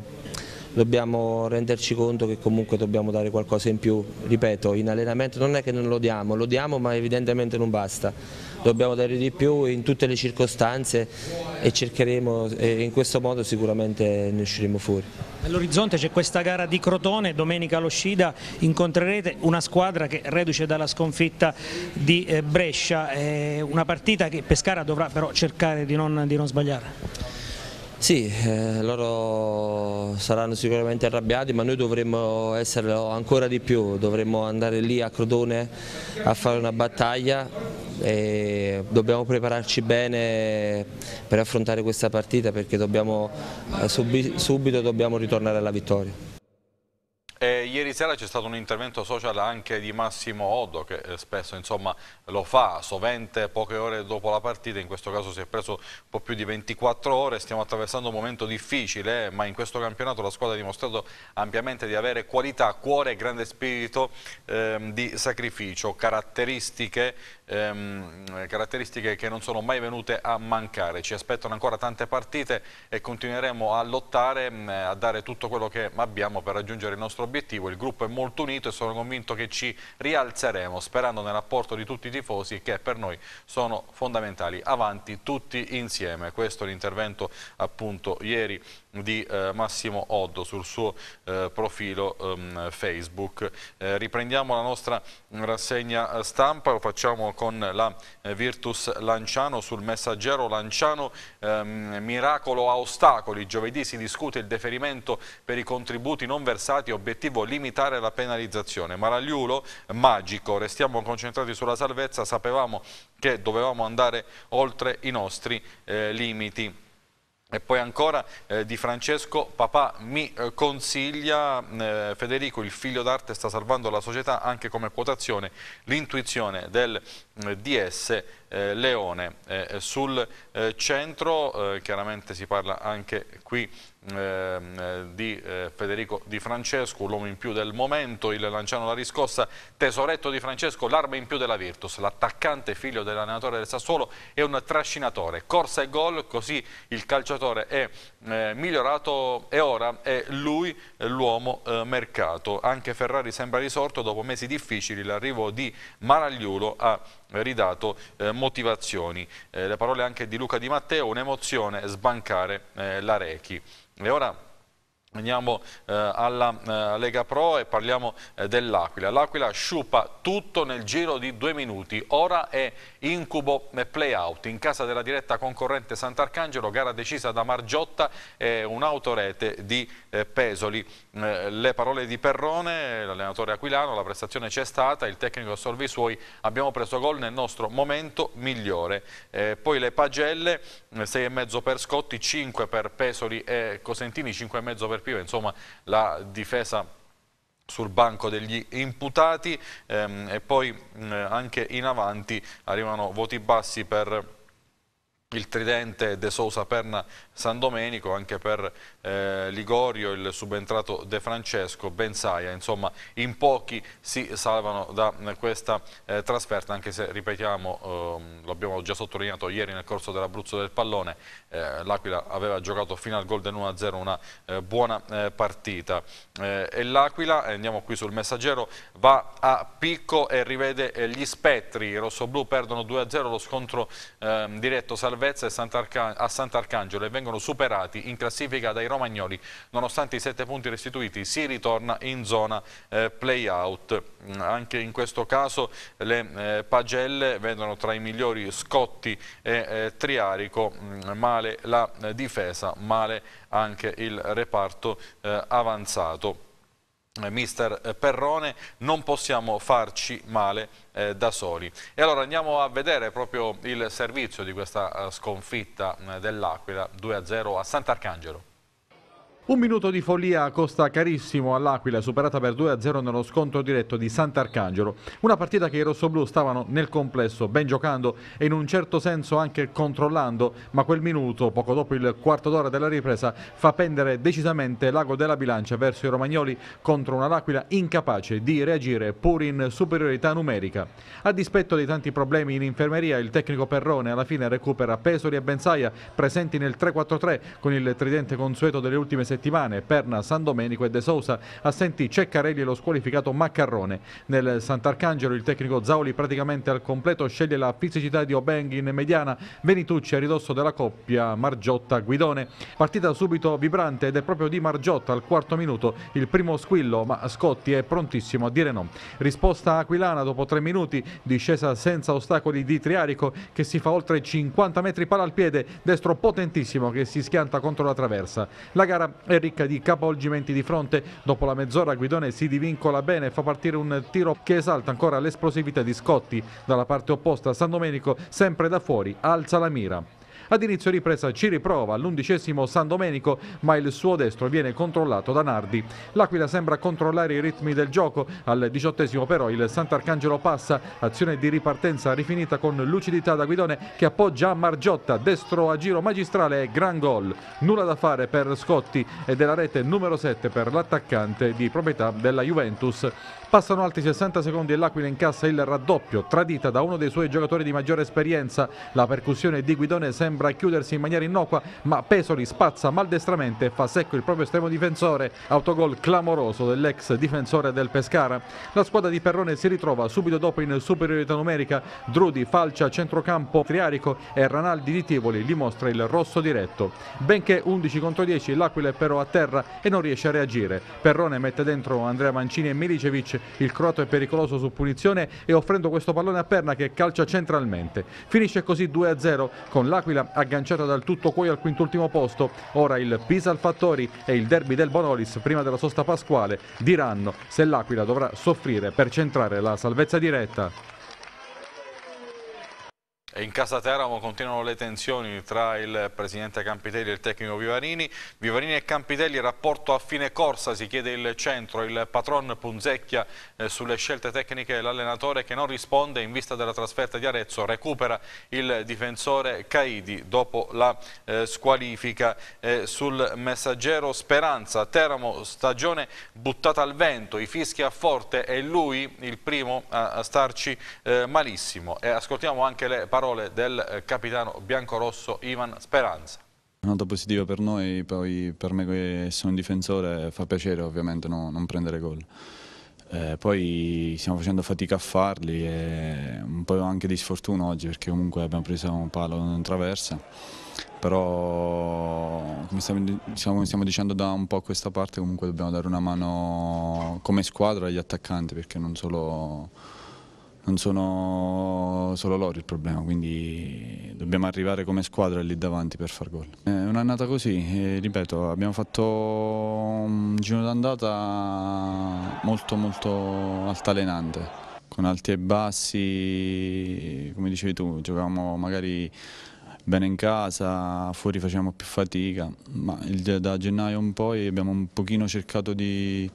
dobbiamo renderci conto che comunque dobbiamo dare qualcosa in più, ripeto in allenamento non è che non lo diamo, lo diamo ma evidentemente non basta, dobbiamo dare di più in tutte le circostanze e cercheremo e in questo modo sicuramente ne usciremo fuori. All'orizzonte c'è questa gara di Crotone, domenica allo Scida incontrerete una squadra che reduce dalla sconfitta di eh, Brescia, è una partita che Pescara dovrà però cercare di non, di non sbagliare. Sì, eh, loro saranno sicuramente arrabbiati ma noi dovremmo esserlo ancora di più, dovremmo andare lì a Crodone a fare una battaglia e dobbiamo prepararci bene per affrontare questa partita perché dobbiamo, eh, subito dobbiamo ritornare alla vittoria. Eh, ieri sera c'è stato un intervento social anche di Massimo Oddo che eh, spesso insomma, lo fa sovente poche ore dopo la partita, in questo caso si è preso un po' più di 24 ore, stiamo attraversando un momento difficile eh, ma in questo campionato la squadra ha dimostrato ampiamente di avere qualità, cuore e grande spirito ehm, di sacrificio, caratteristiche, ehm, caratteristiche che non sono mai venute a mancare, ci aspettano ancora tante partite e continueremo a lottare, mh, mm, a dare tutto quello che abbiamo per raggiungere il nostro obiettivo obiettivo, il gruppo è molto unito e sono convinto che ci rialzeremo sperando nell'apporto di tutti i tifosi che per noi sono fondamentali. Avanti tutti insieme, questo è l'intervento appunto ieri di eh, Massimo Oddo sul suo eh, profilo ehm, Facebook. Eh, riprendiamo la nostra mm, rassegna eh, stampa, lo facciamo con la eh, Virtus Lanciano sul messaggero Lanciano ehm, miracolo a ostacoli. Giovedì si discute il deferimento per i contributi non versati, obiettivo limitare la penalizzazione. Maragliulo magico, restiamo concentrati sulla salvezza, sapevamo che dovevamo andare oltre i nostri eh, limiti. E poi ancora eh, di Francesco, papà mi eh, consiglia, eh, Federico il figlio d'arte sta salvando la società anche come quotazione, l'intuizione del mm, DS eh, Leone. Eh, sul eh, centro eh, chiaramente si parla anche qui ehm, eh, di Federico Di Francesco, l'uomo in più del momento, il Lanciano la riscossa, tesoretto Di Francesco, l'arma in più della Virtus, l'attaccante figlio dell'allenatore del Sassuolo è un trascinatore, corsa e gol, così il calciatore è eh, migliorato e ora è lui l'uomo eh, mercato. Anche Ferrari sembra risorto dopo mesi difficili, l'arrivo di Maragliulo ha ridato eh, motivazioni. Eh, le parole anche di Luca Di Matteo, un'emozione sbancare eh, la Rechi. E ora Andiamo eh, alla eh, Lega Pro e parliamo eh, dell'Aquila. L'Aquila sciupa tutto nel giro di due minuti. Ora è incubo play-out. In casa della diretta concorrente Sant'Arcangelo, gara decisa da Margiotta e un'autorete di eh, Pesoli. Eh, le parole di Perrone, l'allenatore aquilano, la prestazione c'è stata, il tecnico assolve i suoi. Abbiamo preso gol nel nostro momento migliore. Eh, poi le pagelle, 6,5 per Scotti, 5 per Pesoli e Cosentini, 5,5 per colpiva insomma, la difesa sul banco degli imputati ehm, e poi mh, anche in avanti arrivano voti bassi per il tridente De Sousa Perna San Domenico, anche per eh, Ligorio il subentrato De Francesco, Benzaia, insomma in pochi si salvano da questa eh, trasferta, anche se ripetiamo, eh, l'abbiamo già sottolineato ieri nel corso dell'Abruzzo del Pallone, eh, l'Aquila aveva giocato fino al gol del 1-0 una eh, buona eh, partita e l'Aquila, andiamo qui sul messaggero, va a picco e rivede gli spettri, i rosso-blu perdono 2-0 lo scontro ehm, diretto Salve Servezza a Sant'Arcangelo e vengono superati in classifica dai romagnoli. Nonostante i sette punti restituiti si ritorna in zona eh, play-out. Mm, anche in questo caso le eh, pagelle vedono tra i migliori Scotti e eh, Triarico, mm, male la eh, difesa, male anche il reparto eh, avanzato. Eh, mister eh, Perrone, non possiamo farci male eh, da soli. E allora andiamo a vedere proprio il servizio di questa eh, sconfitta dell'Aquila 2-0 a Sant'Arcangelo. Un minuto di follia costa carissimo all'Aquila, superata per 2-0 nello scontro diretto di Sant'Arcangelo. Una partita che i rossoblù stavano nel complesso ben giocando e in un certo senso anche controllando, ma quel minuto, poco dopo il quarto d'ora della ripresa, fa pendere decisamente l'ago della bilancia verso i romagnoli contro una L'Aquila incapace di reagire pur in superiorità numerica. A dispetto dei tanti problemi in infermeria, il tecnico Perrone alla fine recupera Pesoli e Benzaia presenti nel 3-4-3 con il tridente consueto delle ultime settimane settimane Perna, San Domenico e De Sousa. Assenti Ceccarelli e lo squalificato Maccarrone. Nel Sant'Arcangelo il tecnico Zauli praticamente al completo sceglie la fisicità di Obeng in mediana, Venitucci a ridosso della coppia Margiotta-Guidone. Partita subito vibrante ed è proprio di Margiotta al quarto minuto il primo squillo, ma Scotti è prontissimo a dire no. Risposta aquilana dopo tre minuti, discesa senza ostacoli di Triarico che si fa oltre 50 metri pala al piede, destro potentissimo che si schianta contro la traversa. La gara è ricca di capovolgimenti di fronte. Dopo la mezz'ora Guidone si divincola bene e fa partire un tiro che esalta ancora l'esplosività di Scotti. Dalla parte opposta San Domenico sempre da fuori alza la mira. Ad inizio ripresa ci riprova all'undicesimo San Domenico, ma il suo destro viene controllato da Nardi. L'Aquila sembra controllare i ritmi del gioco, al diciottesimo però il Sant'Arcangelo passa, azione di ripartenza rifinita con lucidità da Guidone che appoggia a Margiotta, destro a giro magistrale e gran gol. Nulla da fare per Scotti e della rete numero 7 per l'attaccante di proprietà della Juventus. Passano altri 60 secondi e l'Aquila incassa il raddoppio, tradita da uno dei suoi giocatori di maggiore esperienza. La percussione di Guidone sembra chiudersi in maniera innocua, ma Pesoli spazza maldestramente e fa secco il proprio estremo difensore. Autogol clamoroso dell'ex difensore del Pescara. La squadra di Perrone si ritrova subito dopo in superiorità numerica. Drudi falcia centrocampo Triarico e Ranaldi di Tivoli gli mostra il rosso diretto. Benché 11 contro 10 l'Aquila è però a terra e non riesce a reagire. Perrone mette dentro Andrea Mancini e Milicevic il croato è pericoloso su punizione e offrendo questo pallone a Perna che calcia centralmente. Finisce così 2-0 con l'Aquila agganciata dal tutto cuoio al quintultimo posto, ora il Pisa al Fattori e il derby del Bonolis prima della sosta pasquale diranno se l'Aquila dovrà soffrire per centrare la salvezza diretta. In casa Teramo continuano le tensioni tra il presidente Campitelli e il tecnico Vivarini. Vivarini e Campitelli, rapporto a fine corsa, si chiede il centro. Il patron punzecchia eh, sulle scelte tecniche l'allenatore che non risponde in vista della trasferta di Arezzo. Recupera il difensore Caidi dopo la eh, squalifica eh, sul messaggero Speranza. Teramo, stagione buttata al vento, i fischi a forte e lui il primo a, a starci eh, malissimo. E ascoltiamo anche le parole parole del eh, capitano biancorosso Ivan Speranza. Una nota positiva per noi, poi per me che sono un difensore fa piacere ovviamente no, non prendere gol. Eh, poi stiamo facendo fatica a farli e un po' anche di sfortuna oggi perché comunque abbiamo preso un palo in traversa però come stiamo, stiamo, dicendo da un po' a questa parte comunque dobbiamo dare una mano come squadra agli attaccanti perché non solo non sono solo loro il problema, quindi dobbiamo arrivare come squadra lì davanti per far gol. È eh, un'annata così, eh, ripeto, abbiamo fatto un giro d'andata molto molto altalenante, con alti e bassi, come dicevi tu, giocavamo magari bene in casa, fuori facevamo più fatica, ma da gennaio in poi abbiamo un pochino cercato di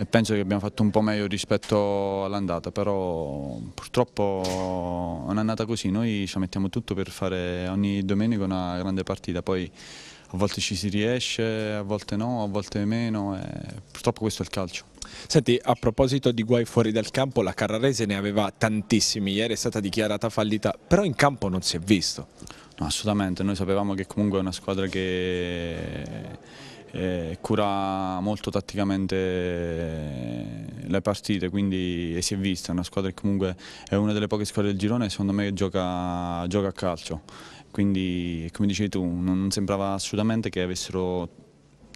e penso che abbiamo fatto un po' meglio rispetto all'andata, però purtroppo è andata così, noi ci mettiamo tutto per fare ogni domenica una grande partita, poi a volte ci si riesce, a volte no, a volte meno, purtroppo questo è il calcio. Senti, a proposito di guai fuori dal campo, la Carrarese ne aveva tantissimi, ieri è stata dichiarata fallita, però in campo non si è visto. No, assolutamente, noi sapevamo che comunque è una squadra che eh, cura molto tatticamente eh, le partite quindi si è vista, è una squadra che comunque è una delle poche squadre del girone secondo me gioca, gioca a calcio quindi come dicevi tu non sembrava assolutamente che avessero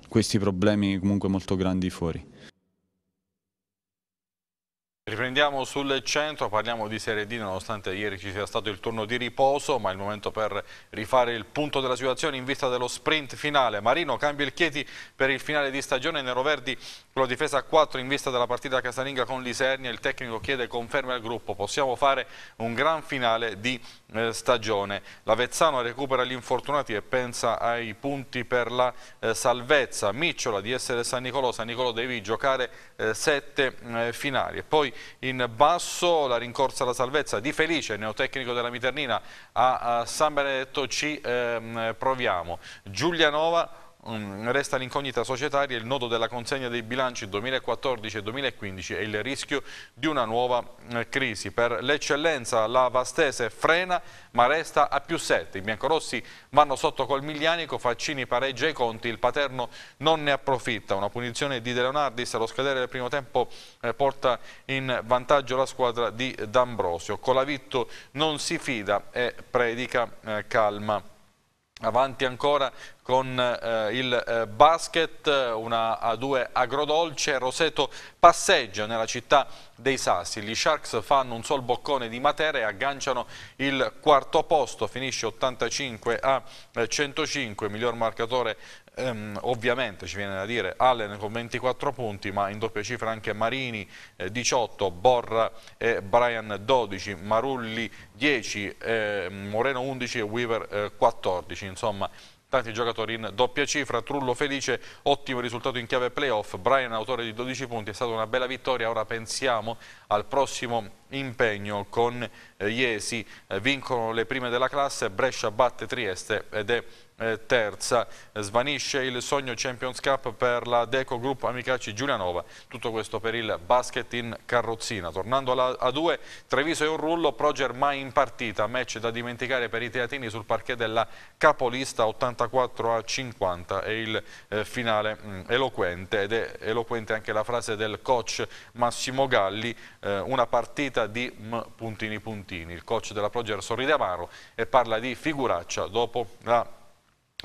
questi problemi comunque molto grandi fuori. Riprendiamo sul centro, parliamo di Serie D nonostante ieri ci sia stato il turno di riposo ma è il momento per rifare il punto della situazione in vista dello sprint finale. Marino cambia il Chieti per il finale di stagione, Nero Verdi con la difesa a 4 in vista della partita casalinga con l'Isernia, il tecnico chiede conferme al gruppo, possiamo fare un gran finale di eh, stagione. L'Avezzano recupera gli infortunati e pensa ai punti per la eh, salvezza, Micciola di essere San Nicolò, San Nicolò devi giocare eh, sette eh, finali e poi in basso, la rincorsa alla salvezza di Felice, neotecnico della Miternina a San Benedetto ci ehm, proviamo. Giulianova Mm, resta l'incognita societaria, il nodo della consegna dei bilanci 2014 e 2015 e il rischio di una nuova eh, crisi. Per l'eccellenza la Vastese frena ma resta a più 7. I biancorossi vanno sotto col Miglianico, Faccini pareggia i conti, il Paterno non ne approfitta. Una punizione di De Leonardis allo scadere del primo tempo eh, porta in vantaggio la squadra di D'Ambrosio. Colavitto non si fida e predica eh, calma. Avanti ancora con eh, il eh, basket, una A2 agrodolce, Roseto passeggia nella città dei Sassi, gli Sharks fanno un sol boccone di Matera e agganciano il quarto posto, finisce 85 a 105, eh, miglior marcatore Ehm, ovviamente ci viene da dire Allen con 24 punti, ma in doppia cifra anche Marini eh, 18, Borra e Brian 12, Marulli 10, eh, Moreno 11 e Weaver eh, 14. Insomma, tanti giocatori in doppia cifra, Trullo felice, ottimo risultato in chiave playoff, Brian autore di 12 punti, è stata una bella vittoria, ora pensiamo al prossimo impegno con Iesi. Eh, eh, vincono le prime della classe, Brescia batte Trieste ed è eh, terza. Svanisce il sogno Champions Cup per la Deco Group Amicaci Giulianova. Tutto questo per il basket in carrozzina. Tornando alla A2, Treviso e un rullo, Proger mai in partita. Match da dimenticare per i teatini sul parquet della capolista 84 a 50. È il finale mm, eloquente ed è eloquente anche la frase del coach Massimo Galli eh, una partita di M puntini puntini. Il coach della Progera sorride amaro e parla di figuraccia dopo la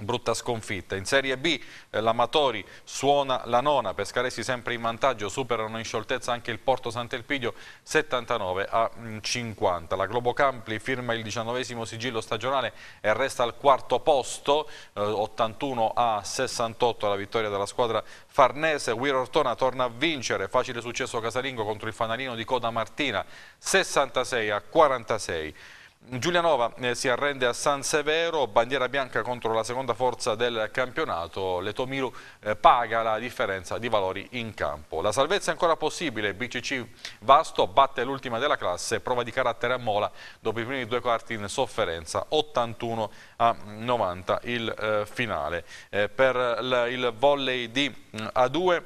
brutta sconfitta. In Serie B eh, l'Amatori suona la nona, Pescaresi sempre in vantaggio, superano in scioltezza anche il Porto Sant'Elpidio 79 a 50. Mm, la Globo Campli firma il diciannovesimo sigillo stagionale e resta al quarto posto, 81 eh, a 68 la vittoria della squadra farnese. Wiro Ortona torna a vincere, facile successo casalingo contro il fanalino di Coda Martina 66 a 46. Giulianova eh, si arrende a San Severo, bandiera bianca contro la seconda forza del campionato, Letomiru eh, paga la differenza di valori in campo. La salvezza è ancora possibile, BCC Vasto batte l'ultima della classe, prova di carattere a Mola dopo i primi due quarti in sofferenza, 81 a 90 il eh, finale. per il volley di mm, A2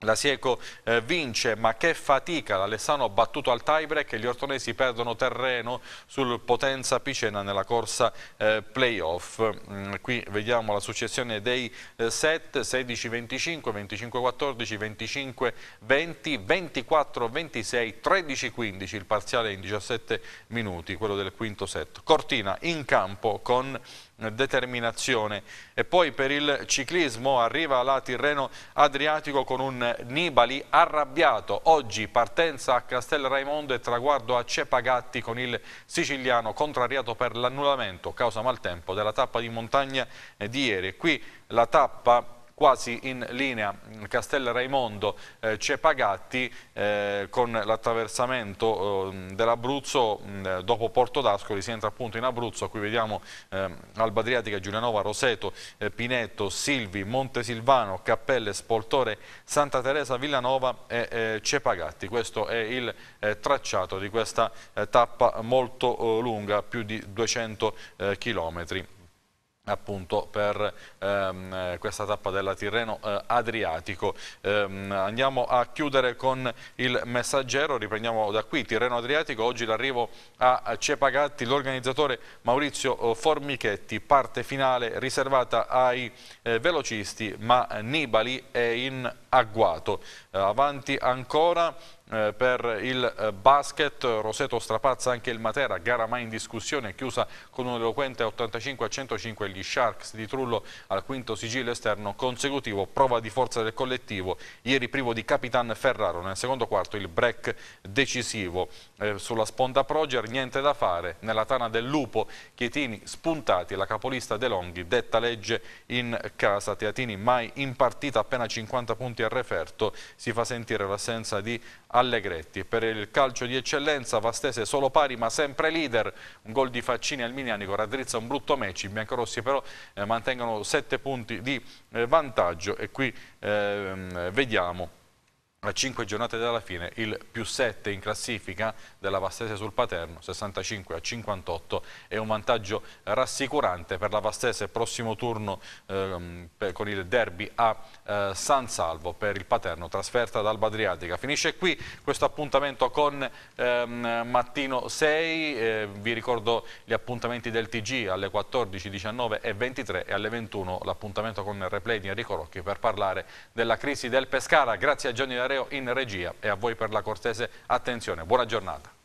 la Sieco eh, vince, ma che fatica, l'Alessano ha battuto al tiebreak e gli ortonesi perdono terreno sul Potenza Picena nella corsa eh, playoff. Mm, qui vediamo la successione dei eh, set, 16-25, 25-14, 25-20, 24-26, 13-15, il parziale in 17 minuti, quello del quinto set. Cortina in campo con determinazione. E poi per il ciclismo arriva la Tirreno Adriatico con un Nibali arrabbiato. Oggi partenza a Castel Raimondo e traguardo a Cepagatti con il siciliano contrariato per l'annullamento causa maltempo della tappa di montagna di ieri. Qui la tappa quasi in linea Castel Raimondo eh, Cepagatti eh, con l'attraversamento eh, dell'Abruzzo mm, eh, dopo Porto d'Ascoli si entra appunto in Abruzzo qui vediamo eh, Alba Adriatica, Giulianova, Roseto, eh, Pinetto, Silvi, Montesilvano, Cappelle, Spoltore, Santa Teresa, Villanova e Cepagatti questo è il tracciato di questa tappa molto lunga più di 200 chilometri appunto per ehm, questa tappa della Tirreno eh, Adriatico. Ehm, andiamo a chiudere con il messaggero, riprendiamo da qui Tirreno Adriatico, oggi l'arrivo a Cepagatti, l'organizzatore Maurizio eh, Formichetti, parte finale riservata ai eh, velocisti, ma Nibali è in agguato. Eh, avanti ancora eh, per il eh, basket, Roseto strapazza anche il Matera, gara mai in discussione, chiusa con un eloquente 85 a 105 gli Sharks di Trullo al quinto sigillo esterno consecutivo, prova di forza del collettivo, ieri privo di Capitan Ferraro, nel secondo quarto il break decisivo eh, sulla sponda Proger, niente da fare, nella tana del Lupo, Chietini spuntati, la capolista De Longhi detta legge in casa, Teatini mai in partita appena 50 punti al referto, si fa sentire l'assenza di Allegretti. Per il calcio di eccellenza Vastese solo pari ma sempre leader, un gol di Faccini al Milanico raddrizza un brutto match, i biancorossi però eh, mantengono 7 punti di eh, vantaggio e qui eh, vediamo a 5 giornate dalla fine il più 7 in classifica della Vastese sul Paterno 65 a 58 è un vantaggio rassicurante per la Vastese prossimo turno ehm, per, con il derby a eh, San Salvo per il Paterno trasferta ad Alba Adriatica finisce qui questo appuntamento con ehm, Mattino 6 eh, vi ricordo gli appuntamenti del TG alle 14, 19 e 23 e alle 21 l'appuntamento con il replay di Enrico Rocchi per parlare della crisi del Pescara grazie a Gianni aereo in regia e a voi per la cortese attenzione. Buona giornata.